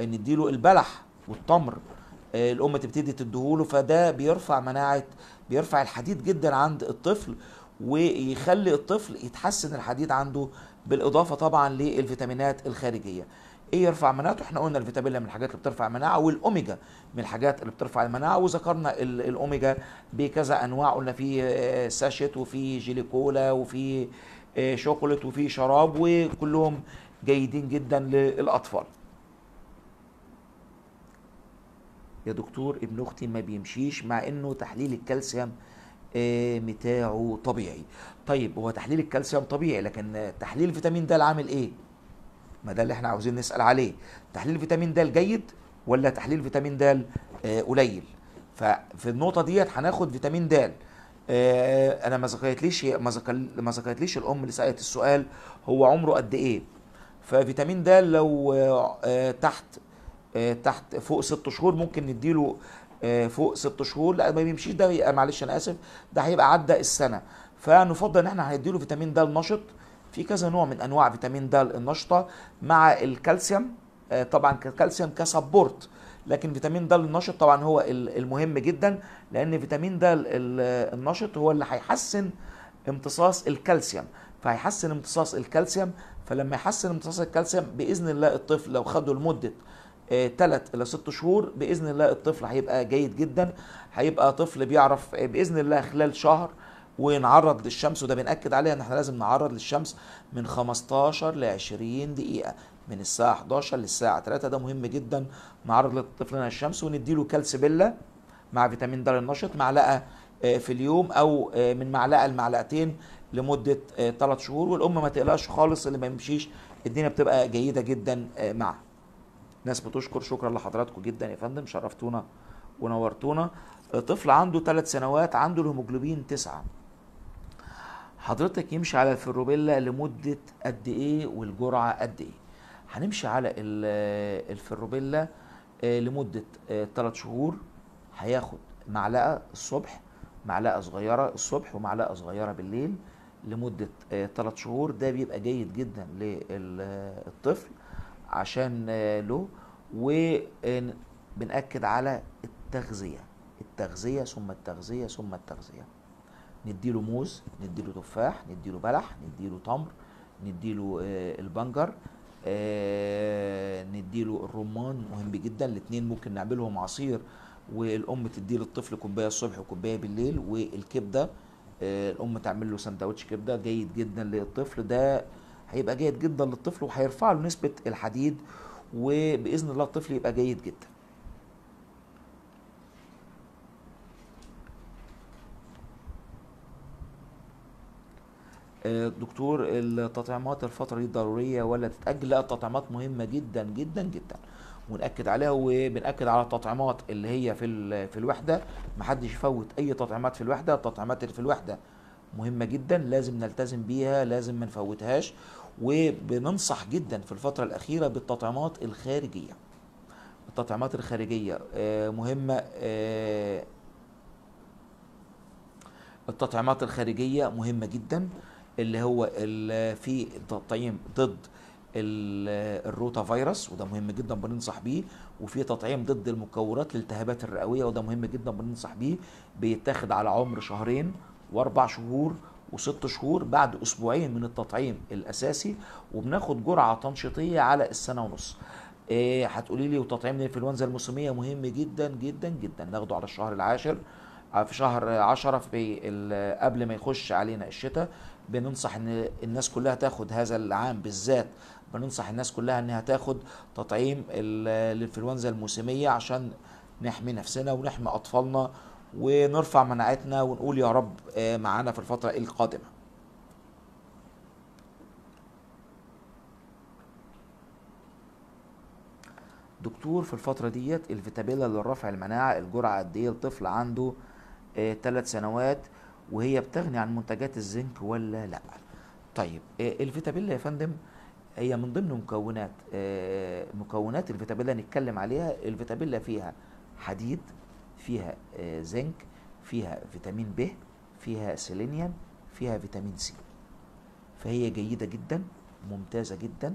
نديله البلح والتمر الام تبتدي تديهوله فده بيرفع مناعه بيرفع الحديد جدا عند الطفل ويخلي الطفل يتحسن الحديد عنده بالاضافه طبعا للفيتامينات الخارجيه ايه يرفع مناعته احنا قلنا الفيتامين من الحاجات اللي بترفع المناعه والاوميجا من الحاجات اللي بترفع المناعه وذكرنا الاوميجا بكذا انواع قلنا في آه، ساشيت وفي جيلي كولا وفي آه، شوكولات وفي شراب وكلهم جيدين جدا للاطفال يا دكتور ابن اختي ما بيمشيش مع انه تحليل الكالسيوم بتاعه آه، طبيعي طيب هو تحليل الكالسيوم طبيعي لكن تحليل فيتامين د عامل ايه ما ده اللي احنا عاوزين نسال عليه تحليل فيتامين د جيد ولا تحليل فيتامين د آه، قليل ففي النقطه ديت هناخد فيتامين د آه، انا ما ذكرتليش ما ذكرتليش الام اللي سالت السؤال هو عمره قد ايه ففيتامين د لو آه، تحت تحت فوق ست شهور ممكن نديله فوق ست شهور لا ما بيمشيش ده معلش انا اسف ده هيبقى عدى السنه فنفضل ان احنا هنديله فيتامين د النشط في كذا نوع من انواع فيتامين د النشطه مع الكالسيوم آه، طبعا كالسيوم كسبورت لكن فيتامين د النشط طبعا هو المهم جدا لان فيتامين د النشط هو اللي هيحسن امتصاص الكالسيوم فهيحسن امتصاص الكالسيوم فلما يحسن امتصاص الكالسيوم باذن الله الطفل لو خده لمده 3 آه، الى 6 شهور باذن الله الطفل هيبقى جيد جدا هيبقى طفل بيعرف آه، باذن الله خلال شهر ونعرض للشمس وده بنأكد عليها ان احنا لازم نعرض للشمس من 15 ل 20 دقيقة من الساعة 11 للساعة 3 ده مهم جدا نعرض لطفلنا الشمس ونديله كالسبيلا مع فيتامين د النشط معلقة آه، في اليوم او آه، من معلقة لمعلقتين لمدة 3 آه، شهور والام ما تقلقش خالص اللي ما يمشيش الدنيا بتبقى جيدة جدا معه ناس بتشكر شكرا لحضراتكم جدا يا فندم شرفتونا ونورتونا طفل عنده ثلاث سنوات عنده الهيموجلوبين تسعة حضرتك يمشي على الفروبيلا لمده قد ايه والجرعه قد ايه هنمشي على الفروبيلا آه، لمده 3 آه، شهور هياخد معلقه الصبح معلقه صغيره الصبح ومعلقه صغيره بالليل لمده 3 آه، شهور ده بيبقى جيد جدا للطفل عشان له وبنأكد على التغذيه التغذيه ثم التغذيه ثم التغذيه نديله موز نديله تفاح نديله بلح نديله تمر نديله آه البنجر آه نديله الرمان مهم جدا الاثنين ممكن نعملهم عصير والام تدي للطفل كوبايه الصبح وكوبايه بالليل والكبده آه الام تعمل له سندوتش كبده جيد جدا للطفل ده هيبقى جيد جدا للطفل وهيرفع له نسبه الحديد وباذن الله الطفل يبقى جيد جدا دكتور التطعيمات الفتره دي ضروريه ولا تتاجل لا التطعيمات مهمه جدا جدا جدا ونأكد عليها وبنأكد على التطعيمات اللي هي في في الوحده محدش يفوت اي تطعيمات في الوحده التطعيمات اللي في الوحده مهمه جدا لازم نلتزم بيها لازم ما نفوتهاش وبننصح جدا في الفتره الاخيره بالتطعيمات الخارجيه التطعيمات الخارجيه آه، مهمه آه، التطعيمات الخارجيه مهمه جدا اللي هو اللي تطعيم ضد الروتا فيروس وده مهم جدا بننصح بيه وفي تطعيم ضد المكورات للالتهابات الرئويه وده مهم جدا بننصح بيه بيتاخد على عمر شهرين واربع شهور وست شهور بعد اسبوعين من التطعيم الاساسي وبناخد جرعه تنشيطيه على السنه ونص إيه هتقولي لي وتطعيم الانفلونزا الموسميه مهم جدا جدا جدا ناخده على الشهر العاشر في شهر 10 في قبل ما يخش علينا الشتاء بننصح ان الناس كلها تاخد هذا العام بالذات بننصح الناس كلها انها تاخد تطعيم الانفلونزا الموسميه عشان نحمي نفسنا ونحمي اطفالنا ونرفع مناعتنا ونقول يا رب آه، معانا في الفتره القادمه دكتور في الفترة ديت الفيتابيلا للرفع المناعة الجرعة قد ايه الطفل عنده ثلاث آه، سنوات وهي بتغني عن منتجات الزنك ولا لا طيب آه، الفيتابيلا يا فندم هي من ضمن مكونات آه، مكونات الفيتابيلا نتكلم عليها الفيتابيلا فيها حديد فيها آه، زنك فيها فيتامين ب فيها سيلينيوم فيها فيتامين سي فهي جيدة جدا ممتازة جدا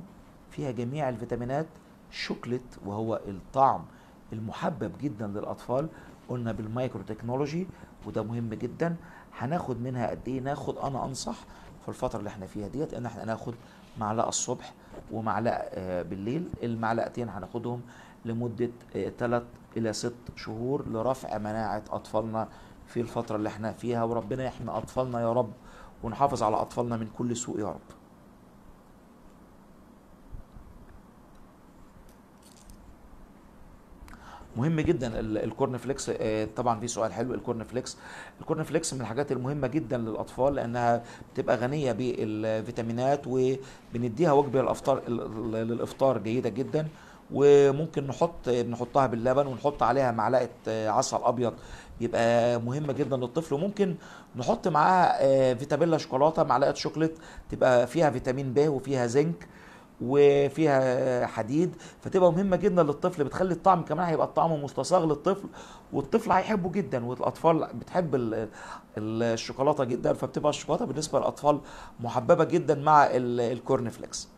فيها جميع الفيتامينات شوكليت وهو الطعم المحبب جدا للأطفال قلنا بالمايكرو تكنولوجي وده مهم جدا هناخد منها قد ايه ناخد انا انصح في الفتره اللي احنا فيها ديت ان احنا ناخد معلقه الصبح ومعلقه آه، بالليل المعلقتين هناخدهم لمده 3 آه، الى 6 شهور لرفع مناعه اطفالنا في الفتره اللي احنا فيها وربنا يحمي اطفالنا يا رب ونحافظ على اطفالنا من كل سوء يا رب مهم جدا الكورن فليكس آه، طبعا في سؤال حلو الكورن فليكس الكورن فليكس من الحاجات المهمه جدا للاطفال لانها بتبقى غنيه بالفيتامينات وبنديها وجبه للافطار للافطار جيده جدا وممكن نحط بنحطها باللبن ونحط عليها معلقه آه، عسل ابيض يبقى مهمه جدا للطفل وممكن نحط معاها آه، فيتابيلا شوكولاته معلقه شوكليت تبقى فيها فيتامين ب وفيها زنك وفيها حديد فتبقى مهمه جدا للطفل بتخلي الطعم كمان هيبقى الطعم مستساغ للطفل والطفل هيحبه جدا والاطفال بتحب الشوكولاته جدا فبتبقى الشوكولاته بالنسبه للاطفال محببه جدا مع الكورن فليكس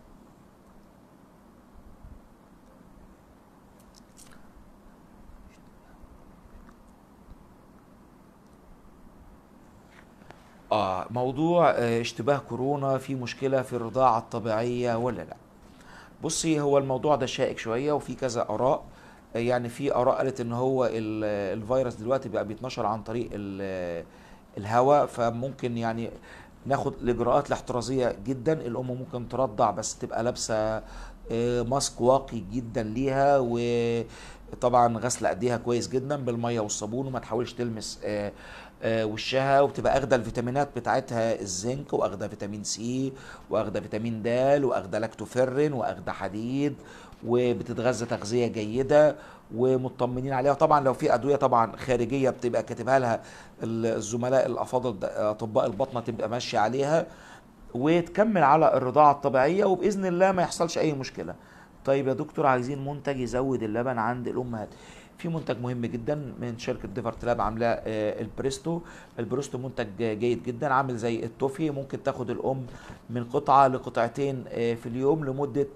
آه موضوع آه، اشتباه كورونا في مشكلة في الرضاعة الطبيعية ولا لا بصي هو الموضوع ده شائك شويه وفي كذا اراء يعني في اراء قالت ان هو الفيروس دلوقتي بقى بيتنشر عن طريق الهواء فممكن يعني ناخد الاجراءات الاحترازيه جدا الام ممكن ترضع بس تبقى لابسه آه، ماسك واقي جدا ليها وطبعا غسل ايديها كويس جدا بالميه والصابون وما تحاولش تلمس آه، آه، وشها وبتبقى اخده الفيتامينات بتاعتها الزنك واخده فيتامين سي واخده فيتامين د واخده لاكتوفيرين واخده حديد وبتتغذى تغذيه جيده ومطمنين عليها طبعا لو في ادويه طبعا خارجيه بتبقى كاتبها لها الزملاء الافاضل اطباء البطنه تبقى ماشيه عليها وتكمل على الرضاعه الطبيعيه وباذن الله ما يحصلش اي مشكله طيب يا دكتور عايزين منتج يزود اللبن عند الامهات في منتج مهم جدا من شركه ديفرت لاب عاملاه آه، البريستو البريستو منتج جيد جدا عامل زي التوفي ممكن تاخد الام من قطعه لقطعتين آه، في اليوم لمده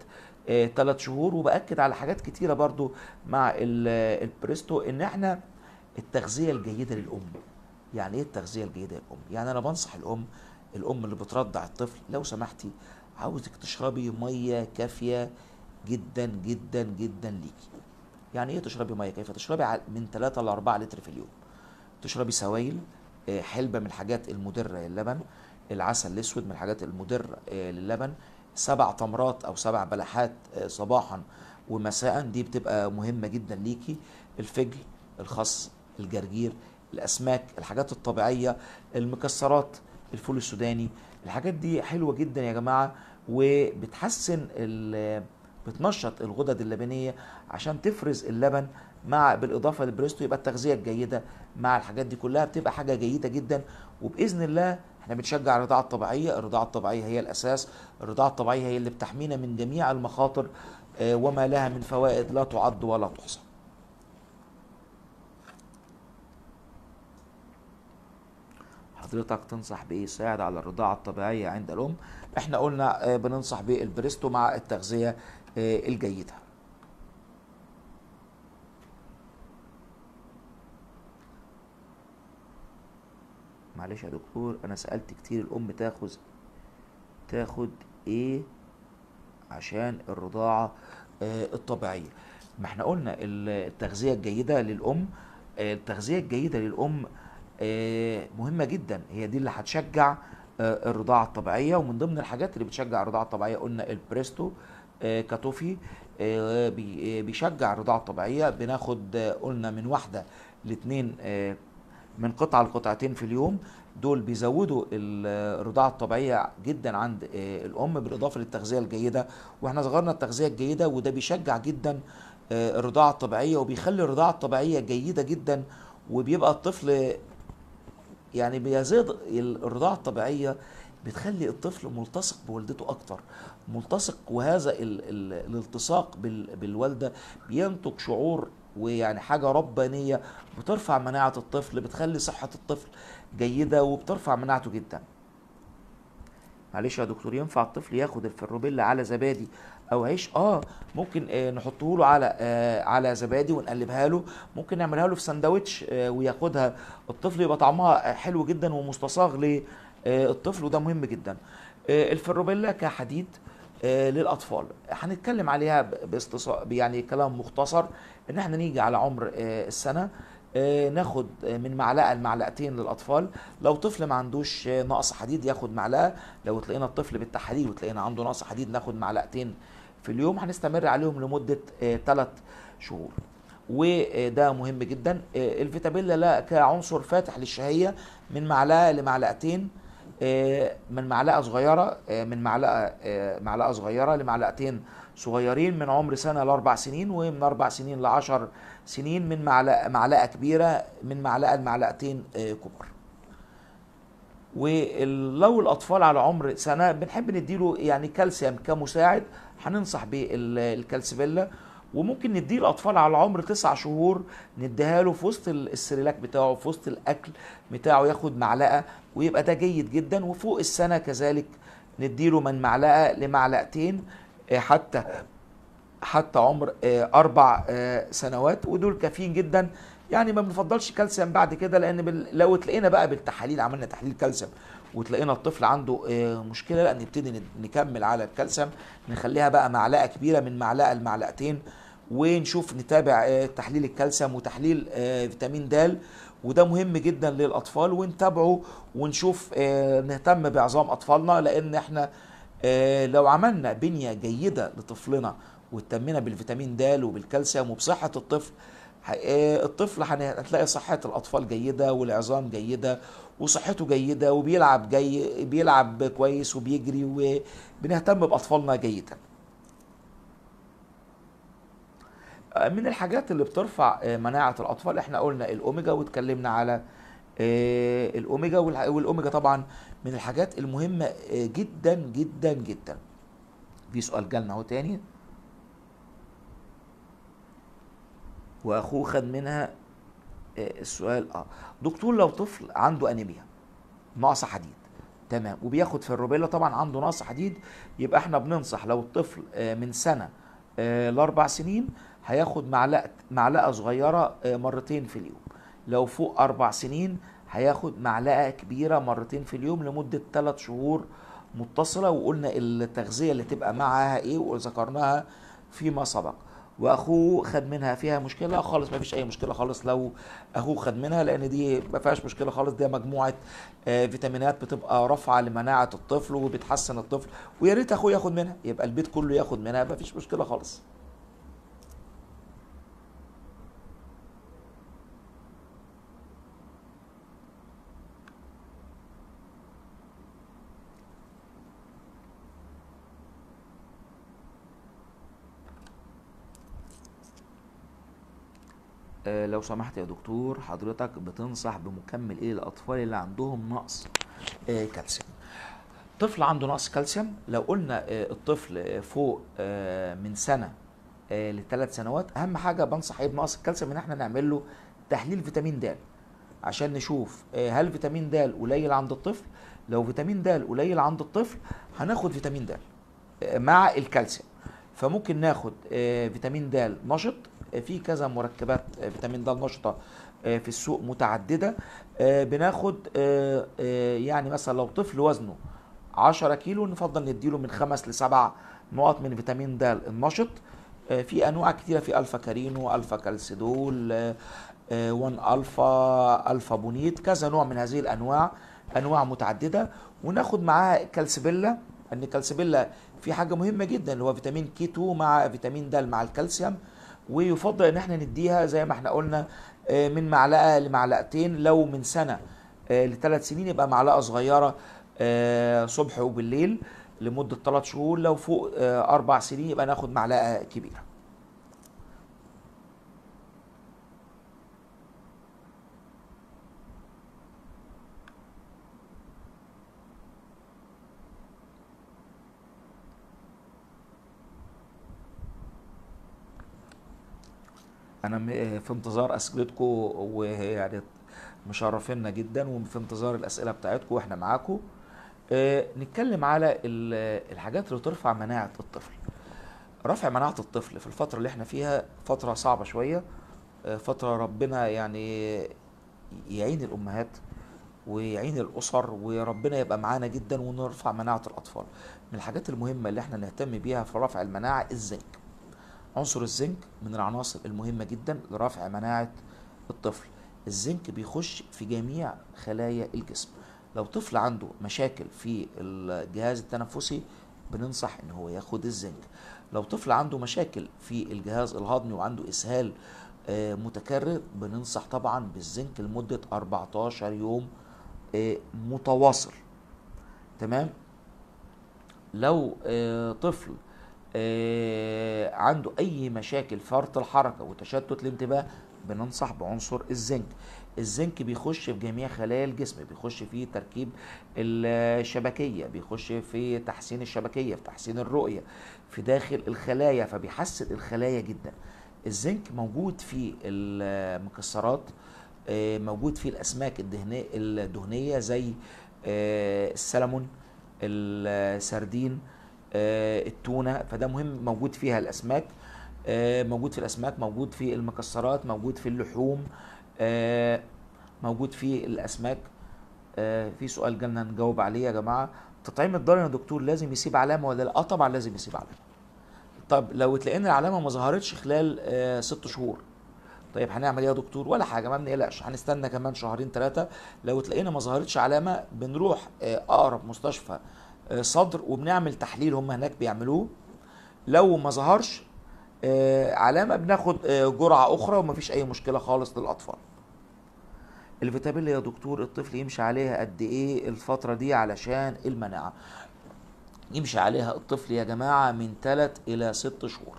ثلاث آه، شهور وباكد على حاجات كتيره برضو مع البريستو ان احنا التغذيه الجيده للام يعني ايه التغذيه الجيده للام يعني انا بنصح الام الام اللي بترضع الطفل لو سمحتي عاوزك تشربي ميه كافيه جدا جدا جدا ليكي يعني ايه تشربي ميه كيف تشربي من 3 ل 4 لتر في اليوم تشربي سوائل آه، حلبة من الحاجات المدرة للبن العسل الأسود من الحاجات المدرة آه، للبن سبع تمرات أو سبع بلحات آه، صباحا ومساء دي بتبقى مهمة جدا ليكي الفجل الخس الجرجير الأسماك الحاجات الطبيعية المكسرات الفول السوداني الحاجات دي حلوة جدا يا جماعة وبتحسن بتنشط الغدد اللبنيه عشان تفرز اللبن مع بالاضافه للبريستو يبقى التغذيه الجيده مع الحاجات دي كلها بتبقى حاجه جيده جدا وباذن الله احنا بنشجع الرضاعه الطبيعيه الرضاعه الطبيعيه هي الاساس الرضاعه الطبيعيه هي اللي بتحمينا من جميع المخاطر آه، وما لها من فوائد لا تعد ولا تحصى حضرتك تنصح بايه يساعد على الرضاعه الطبيعيه عند الام احنا قلنا آه، بننصح بالبريستو مع التغذيه آه، الجيده معلش يا دكتور انا سالت كتير الام تاخذ تاخد ايه عشان الرضاعه آه، الطبيعيه ما احنا قلنا التغذيه الجيده للام آه، التغذيه الجيده للام مهمه جدا هي دي اللي هتشجع الرضاعه الطبيعيه ومن ضمن الحاجات اللي بتشجع الرضاعه الطبيعيه قلنا البريستو آه، كتوفي آه، آه، بيشجع الرضاعة الطبيعية بناخد قلنا من واحدة لاتنين من قطعة لقطعتين في اليوم دول بيزودوا الرضاعة الطبيعية جدا عند الأم بالإضافة للتغذية الجيدة وإحنا صغرنا التغذية الجيدة وده بيشجع جدا الرضاعة الطبيعية وبيخلي الرضاعة الطبيعية جيدة جدا وبيبقى الطفل يعني بيزيد الرضاعة الطبيعية بتخلي الطفل ملتصق بوالدته اكتر ملتصق وهذا الـ الـ الالتصاق بال بالوالده بينتج شعور ويعني حاجه ربانيه بترفع مناعه الطفل بتخلي صحه الطفل جيده وبترفع مناعته جدا معلش يا دكتور ينفع الطفل ياخد الفروبيلا على زبادي او عيش اه ممكن آه نحطه له على آه على زبادي ونقلبها له ممكن نعملها له في سندوتش آه وياخدها الطفل يبقى طعمها حلو جدا ومستصاغ ليه آه، الطفل وده مهم جدا آه، الفروبيلا كحديد آه، للاطفال هنتكلم عليها باستص... يعني كلام مختصر ان احنا نيجي على عمر السنه ناخد من معلقه لمعلقتين للاطفال لو طفل ما عندوش نقص حديد ياخد معلقه لو تلاقينا الطفل بالتحاليل وتلاقينا عنده نقص حديد ناخد معلقتين في اليوم هنستمر عليهم لمده 3 شهور وده مهم جدا الفيتابيلا لا كعنصر فاتح للشهيه من معلقه لمعلقتين آه، من معلقه صغيره آه، من معلقه آه، معلقه صغيره لمعلقتين صغيرين من عمر سنه لاربع سنين ومن اربع سنين لعشر سنين من معلقه معلقه كبيره من معلقه لمعلقتين كبار. ولو الاطفال على عمر سنه بنحب نديله يعني كالسيوم كمساعد هننصح بالكالسيفيلا وممكن نديه الاطفال على عمر تسع شهور نديها له في وسط السريلاك بتاعه في وسط الاكل بتاعه ياخد معلقه ويبقى ده جيد جدا وفوق السنه كذلك نديله من معلقه لمعلقتين آه، حتى حتى عمر آه، اربع آه، سنوات ودول كافيين جدا يعني ما بنفضلش كالسيوم بعد كده لان لو تلاقينا بقى بالتحاليل عملنا تحليل كالسيوم وتلاقينا الطفل عنده آه، مشكله لا نبتدي نكمل على الكالسيوم نخليها بقى معلقه كبيره من معلقه لمعلقتين ونشوف نتابع آه، تحليل الكالسيوم وتحليل آه، فيتامين د وده مهم جدا للاطفال ونتابعه ونشوف نهتم بعظام اطفالنا لان احنا لو عملنا بنيه جيده لطفلنا واهتمينا بالفيتامين د وبالكالسيوم وبصحه الطفل الطفل هتلاقي صحة الأطفال جيدة والعظام جيدة وصحته جيدة وبيلعب جي بيلعب كويس وبيجري وبنهتم بأطفالنا جيدا من الحاجات اللي بترفع آه، مناعة الأطفال احنا قلنا الأوميجا واتكلمنا على آه، الأوميجا والأوميجا طبعا من الحاجات المهمة آه، جدا جدا جدا في سؤال جالنا اهو تاني واخوه خد منها آه، السؤال اه دكتور لو طفل عنده انيميا ناقص حديد تمام وبياخد في الروبيلا طبعا عنده نقص حديد يبقى احنا بننصح لو الطفل آه، من سنه آه، لاربع سنين هياخد معلقه معلقه صغيره مرتين في اليوم لو فوق اربع سنين هياخد معلقه كبيره مرتين في اليوم لمده ثلاث شهور متصله وقلنا التغذيه اللي تبقى معاها ايه وذكرناها فيما سبق واخوه خد منها فيها مشكله خالص ما فيش اي مشكله خالص لو اخوه خد منها لان دي ما فيهاش مشكله خالص دي مجموعه آه، فيتامينات بتبقى رافعه لمناعه الطفل وبتحسن الطفل ويا ريت اخوه ياخد منها يبقى البيت كله ياخد منها ما فيش مشكله خالص لو سمحت يا دكتور حضرتك بتنصح بمكمل ايه للاطفال اللي عندهم نقص آه، كالسيوم طفل عنده نقص كالسيوم لو قلنا آه، الطفل فوق آه، من سنه لثلاث سنوات اهم حاجه بنصح ايه بنقص الكالسيوم ان احنا نعمل له تحليل فيتامين د عشان نشوف هل فيتامين د قليل عند الطفل لو فيتامين د قليل عند الطفل هناخد فيتامين د مع الكالسيوم فممكن ناخد فيتامين د نشط في كذا مركبات آه، فيتامين د نشطه آه، في السوق متعدده آه، بناخد يعني مثلا لو طفل وزنه 10 كيلو نفضل نديله من 5 ل 7 نقط من فيتامين د النشط في انواع كتيره في الفا كارينو الفا كالسيدول 1 الفا الفا بونيت كذا نوع من هذه الانواع انواع متعدده وناخد معاها كالسبيلا ان الكالسبيلا في حاجه مهمه جدا اللي هو فيتامين كي 2 مع فيتامين د مع الكالسيوم ويفضل ان احنا نديها زي ما احنا قلنا آه، من معلقه لمعلقتين لو من سنه آه، لثلاث سنين يبقى معلقه صغيره آه، صبح وبالليل لمده ثلاث شهور لو فوق اربع سنين يبقى ناخد معلقه كبيره انا آه، في انتظار اسئلتكم ويعني مشرفينا جدا وفي انتظار الاسئله بتاعتكم واحنا معاكم آه، نتكلم على الحاجات اللي ترفع مناعه الطفل رفع مناعه الطفل في الفتره اللي احنا فيها فتره صعبه شويه آه، فتره ربنا يعني يعين الامهات ويعين الاسر وربنا يبقى معانا جدا ونرفع مناعه الاطفال من الحاجات المهمه اللي احنا نهتم بيها في رفع المناعه ازاي عنصر الزنك من العناصر المهمة جدا لرفع مناعة الطفل الزنك بيخش في جميع خلايا الجسم لو طفل عنده مشاكل في الجهاز التنفسي بننصح ان هو ياخد الزنك لو طفل عنده مشاكل في الجهاز الهضمي وعنده اسهال آه، متكرر بننصح طبعا بالزنك لمدة 14 يوم آه، متواصل تمام لو آه، طفل آه، عنده اي مشاكل فرط الحركه وتشتت الانتباه بننصح بعنصر الزنك الزنك بيخش في جميع خلايا الجسم بيخش في تركيب الشبكيه بيخش في تحسين الشبكيه في تحسين الرؤيه في داخل الخلايا فبيحسن الخلايا جدا الزنك موجود في المكسرات آه، موجود في الاسماك الدهنيه زي آه، السلمون السردين آه، التونه فده مهم موجود فيها الاسماك آه، موجود في الاسماك موجود في المكسرات موجود في اللحوم آه، موجود في الاسماك في سؤال جالنا نجاوب عليه يا جماعه تطعيم الضرر يا دكتور لازم يسيب علامه ولا لا اه طبعا لازم يسيب علامه طب لو تلاقينا العلامه ما ظهرتش خلال ست شهور طيب هنعمل ايه يا دكتور ولا حاجه ما بنقلقش هنستنى كمان شهرين ثلاثه لو تلاقينا ما ظهرتش علامه بنروح اقرب مستشفى آه، صدر وبنعمل تحليل هم هناك بيعملوه لو ما ظهرش آه، علامه بناخد آه، جرعه اخرى ومفيش اي مشكله خالص للاطفال الفيتامين يا دكتور الطفل يمشي عليها قد ايه الفتره دي علشان المناعه يمشي عليها الطفل يا جماعه من 3 الى 6 شهور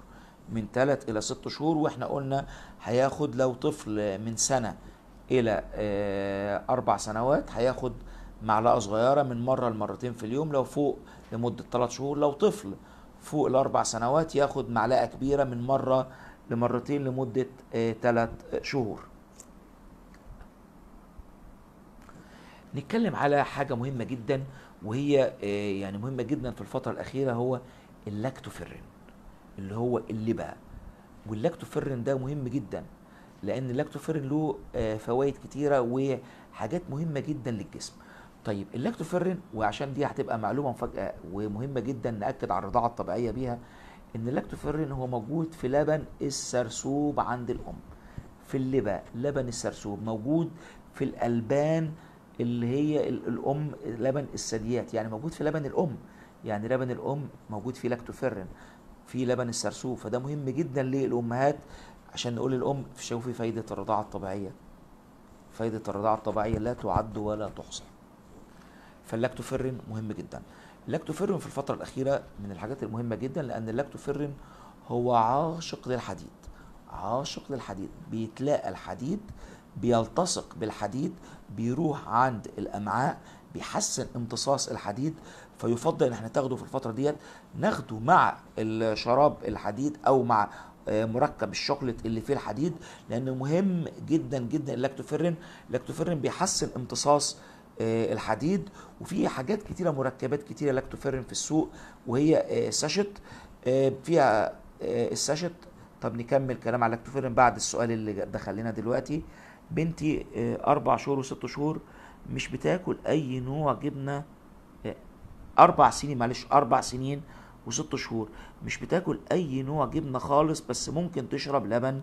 من 3 الى 6 شهور واحنا قلنا هياخد لو طفل من سنه الى اربع سنوات هياخد معلقه صغيره من مره لمرتين في اليوم لو فوق لمده 3 شهور لو طفل فوق الاربع سنوات ياخد معلقه كبيره من مره لمرتين لمده 3 آه، شهور نتكلم على حاجه مهمه جدا وهي آه، يعني مهمه جدا في الفتره الاخيره هو اللاكتوفيرين اللي هو اللبا واللاكتوفيرين ده مهم جدا لان اللاكتوفيرين له آه، فوائد كتيره وحاجات مهمه جدا للجسم طيب اللاكتوفيرين وعشان دي هتبقى معلومه مفاجاه ومهمه جدا ناكد على الرضاعه الطبيعيه بيها ان اللاكتوفيرين هو موجود في لبن السرسوب عند الام في اللبا لبن السرسوب موجود في الالبان اللي هي الام لبن الثدييات يعني موجود في لبن الام يعني لبن الام موجود فيه لاكتوفيرين في لبن السرسوب فده مهم جدا للامهات عشان نقول للام شوفي فايده الرضاعه الطبيعيه فايده الرضاعه الطبيعيه لا تعد ولا تحصى فاللاكتوفيرين مهم جدا اللاكتوفيرين في الفتره الاخيره من الحاجات المهمه جدا لان اللاكتوفيرين هو عاشق للحديد عاشق للحديد بيتلاقى الحديد بيلتصق بالحديد بيروح عند الامعاء بيحسن امتصاص الحديد فيفضل ان احنا تاخده في الفتره ديت ناخده مع الشراب الحديد او مع آه، مركب الشوكليت اللي فيه الحديد لانه مهم جدا جدا اللاكتوفيرين اللاكتوفيرين بيحسن امتصاص آه، الحديد وفي حاجات كتيره مركبات كتيره لاكتوفيرين في السوق وهي آه، ساشت آه، فيها الساشت طب نكمل كلام على لاكتوفيرين بعد السؤال اللي دخل لنا دلوقتي بنتي اربع شهور وست شهور مش بتاكل اي نوع جبنه اربع سنين معلش اربع سنين وست شهور مش بتاكل اي نوع جبنه خالص بس ممكن تشرب لبن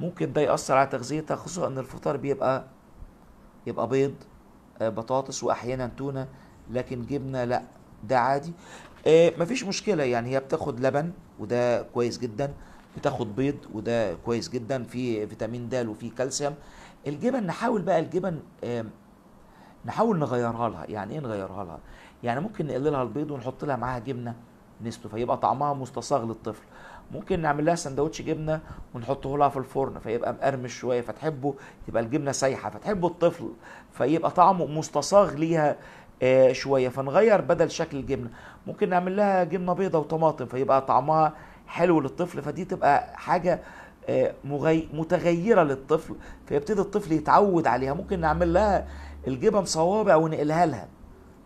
ممكن ده ياثر على تغذيتها خصوصا ان الفطار بيبقى يبقى بيض آه، بطاطس واحيانا تونه لكن جبنه لا ده عادي آه، مفيش مشكله يعني هي بتاخد لبن وده كويس جدا بتاخد بيض وده كويس جدا في فيتامين د وفي كالسيوم الجبن نحاول بقى الجبن نحاول نغيرها لها يعني ايه نغيرها لها يعني ممكن نقللها البيض ونحط لها معاها جبنه نستو فيبقى طعمها مستصاغ للطفل ممكن نعمل لها سندوتش جبنه ونحطه لها في الفرن فيبقى مقرمش شويه فتحبه تبقى الجبنه سايحه فتحبه الطفل فيبقى طعمه مستصاغ ليها آه شويه فنغير بدل شكل الجبنه ممكن نعمل لها جبنه بيضه وطماطم فيبقى طعمها حلو للطفل فدي تبقى حاجه آه مغي... متغيره للطفل فيبتدي الطفل يتعود عليها ممكن نعمل لها الجبن صوابع ونقلها لها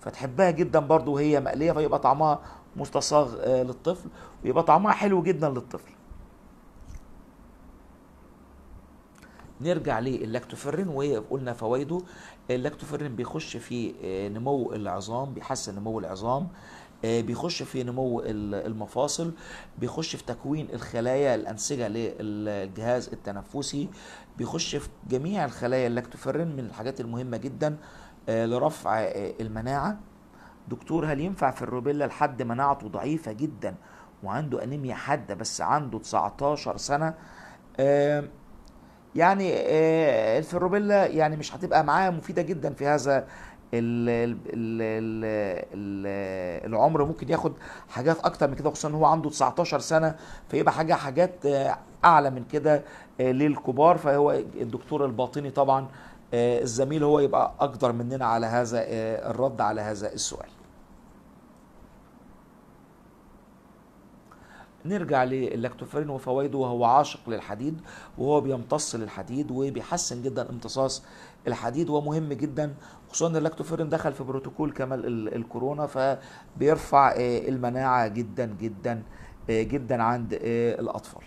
فتحبها جدا برضو وهي مقليه فيبقى طعمها مستصاغ آه، للطفل ويبقى طعمها حلو جدا للطفل نرجع للاكتوفرين وقلنا فوائده اللاكتوفيرين بيخش في آه، نمو العظام بيحسن نمو العظام آه، بيخش في نمو المفاصل بيخش في تكوين الخلايا الأنسجة للجهاز التنفسي بيخش في جميع الخلايا اللاكتوفيرين من الحاجات المهمة جدا لرفع المناعة دكتور هل ينفع في الروبيلا لحد مناعته ضعيفة جدا وعنده أنيميا حادة بس عنده 19 سنة يعني آه الفيروبيلا يعني مش هتبقى معاه مفيدة جدا في هذا ال ال ال ال العمر ممكن ياخد حاجات اكتر من كده خصوصا ان هو عنده 19 سنه فيبقى حاجه حاجات آه، اعلى من كده آه، للكبار فهو الدكتور الباطني طبعا آه، الزميل هو يبقى اقدر مننا على هذا الرد على هذا السؤال نرجع للاكتوفرين وفوائده وهو عاشق للحديد وهو بيمتص للحديد وبيحسن جدا امتصاص الحديد ومهم جدا خصوصا ان اللاكتوفيرين دخل في بروتوكول كمال الكورونا فبيرفع آه، المناعه جدا جدا آه، جدا عند آه، الاطفال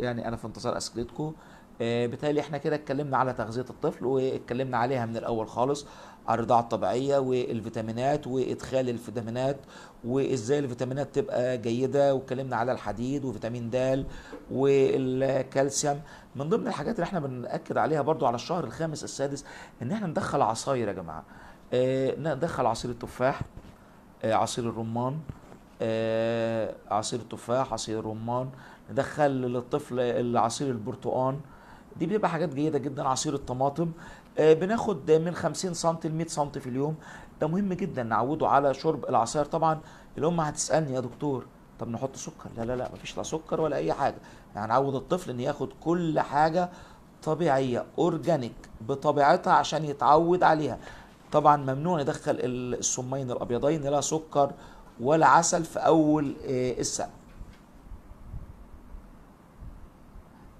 يعني انا في انتصار اسئلتكم بالتالي احنا كده اتكلمنا على تغذيه الطفل واتكلمنا عليها من الاول خالص الرضاعة الطبيعية والفيتامينات وإدخال الفيتامينات وإزاي الفيتامينات تبقى جيدة واتكلمنا على الحديد وفيتامين د والكالسيوم من ضمن الحاجات اللي احنا بنأكد عليها برضو على الشهر الخامس السادس إن احنا ندخل عصاير يا جماعة اه ندخل عصير التفاح اه عصير الرمان آه عصير التفاح عصير الرمان ندخل للطفل عصير البرتقان دي بتبقى حاجات جيده جدا عصير الطماطم آه، بناخد من 50 سم ل 100 سم في اليوم ده مهم جدا نعوده على شرب العصاير طبعا الام هتسالني يا دكتور طب نحط سكر لا لا لا مفيش لا سكر ولا اي حاجه يعني نعود الطفل ان ياخد كل حاجه طبيعيه اورجانيك بطبيعتها عشان يتعود عليها طبعا ممنوع ندخل السمين الابيضين لا سكر ولا عسل في اول آه، السنه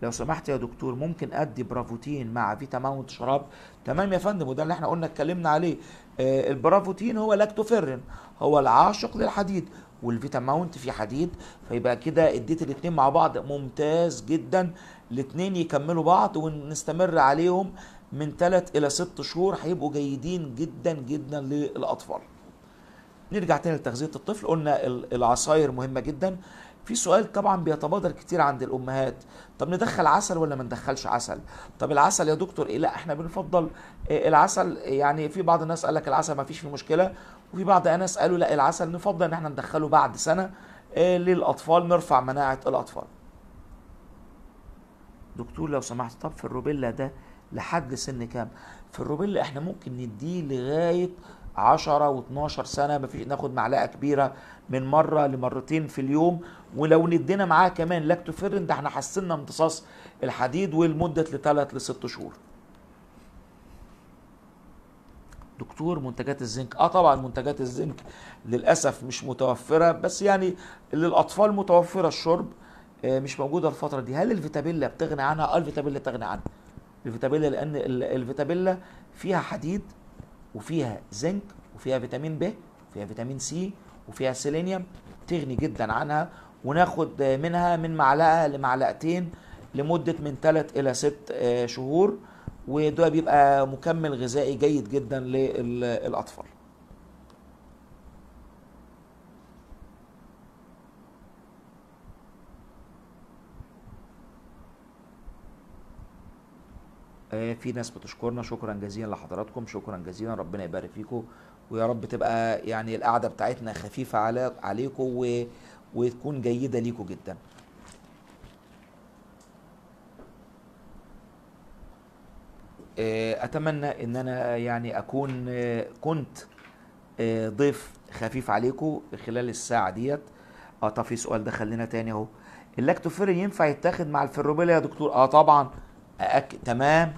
لو سمحت يا دكتور ممكن ادي برافوتين مع فيتا ماونت شراب تمام يا فندم وده اللي احنا قلنا اتكلمنا عليه آه البرافوتين هو لاكتوفيرين هو العاشق للحديد والفيتا ماونت في حديد فيبقى كده اديت الاثنين مع بعض ممتاز جدا الاثنين يكملوا بعض ونستمر عليهم من 3 الى 6 شهور هيبقوا جيدين جدا جدا للاطفال نرجع تاني لتغذيه الطفل قلنا العصاير مهمه جدا في سؤال طبعا بيتبادر كتير عند الامهات طب ندخل عسل ولا ما ندخلش عسل طب العسل يا دكتور ايه لا احنا بنفضل إيه، العسل يعني في بعض الناس قال لك العسل ما فيش فيه مشكله وفي بعض الناس قالوا لا العسل نفضل ان احنا ندخله بعد سنه إيه، للاطفال نرفع مناعه الاطفال دكتور لو سمحت طب في الروبيلا ده لحد سن كام في الروبيلا احنا ممكن نديه لغايه 10 و12 سنه مفيش ناخد معلقه كبيره من مره لمرتين في اليوم ولو ندينا معاها كمان لاكتوفيرين ده احنا حسنا امتصاص الحديد ولمده لثلاث لست شهور دكتور منتجات الزنك اه طبعا منتجات الزنك للاسف مش متوفره بس يعني للاطفال متوفره الشرب آه، مش موجوده الفتره دي هل الفيتابيلا بتغني عنها اه الفيتابيلا تغني عنها الفيتابيلا لان الفيتابيلا فيها حديد وفيها زنك وفيها فيتامين ب وفيها فيتامين سي وفيها سيلينيوم تغني جدا عنها وناخد منها من معلقه لمعلقتين لمده من 3 الى 6 آه، شهور وده بيبقى مكمل غذائي جيد جدا للاطفال آه، في ناس بتشكرنا شكرا جزيلا لحضراتكم شكرا جزيلا ربنا يبارك فيكم ويا رب تبقى يعني القعده بتاعتنا خفيفه على عليكم وتكون جيدة ليكوا جدا آه، اتمنى ان انا يعني اكون آه، كنت آه، ضيف خفيف عليكم خلال الساعه ديت اه طب في سؤال دخل لنا تاني اهو اللاكتوفيرين ينفع يتاخد مع الفيروبيلا يا دكتور اه طبعا أأكد. تمام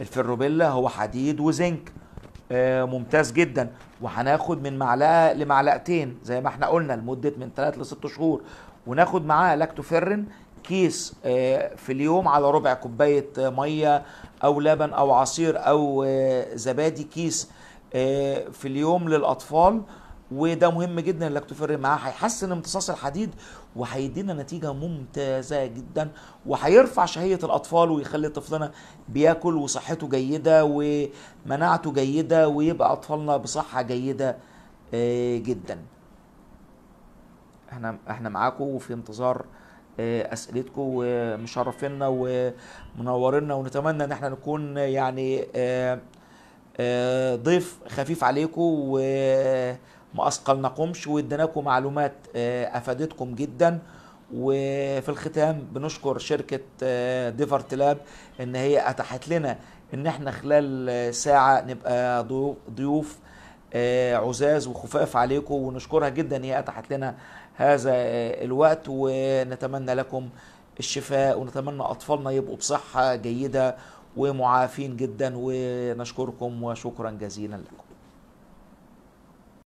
الفيروبيلا هو حديد وزنك آه ممتاز جدا وهناخد من معلقه لمعلقتين زي ما احنا قلنا لمده من 3 ل 6 شهور وناخد معاه لاكتوفيرين كيس آه، في اليوم على ربع كوبايه آه، ميه او لبن او عصير او آه، زبادي كيس في اليوم للاطفال وده مهم جدا انك تفرق معاه هيحسن امتصاص الحديد وهيدينا نتيجه ممتازه جدا وهيرفع شهيه الاطفال ويخلي طفلنا بياكل وصحته جيده ومناعته جيده ويبقى اطفالنا بصحه جيده آه، جدا احنا احنا معاكم وفي انتظار آه، اسئلتكم ومشرفينا ومنورينا ونتمنى ان احنا نكون يعني آه، ضيف خفيف عليكم و ما اثقلناكمش واديناكم معلومات آه، افادتكم جدا وفي الختام بنشكر شركه آه، ديفرت لاب ان هي اتاحت لنا ان احنا خلال آه، ساعه نبقى ضيوف عزاز وخفاف عليكم ونشكرها جدا هي اتاحت لنا هذا الوقت ونتمنى لكم الشفاء ونتمنى اطفالنا يبقوا بصحه جيده ومعافين جدا ونشكركم وشكرا جزيلا لكم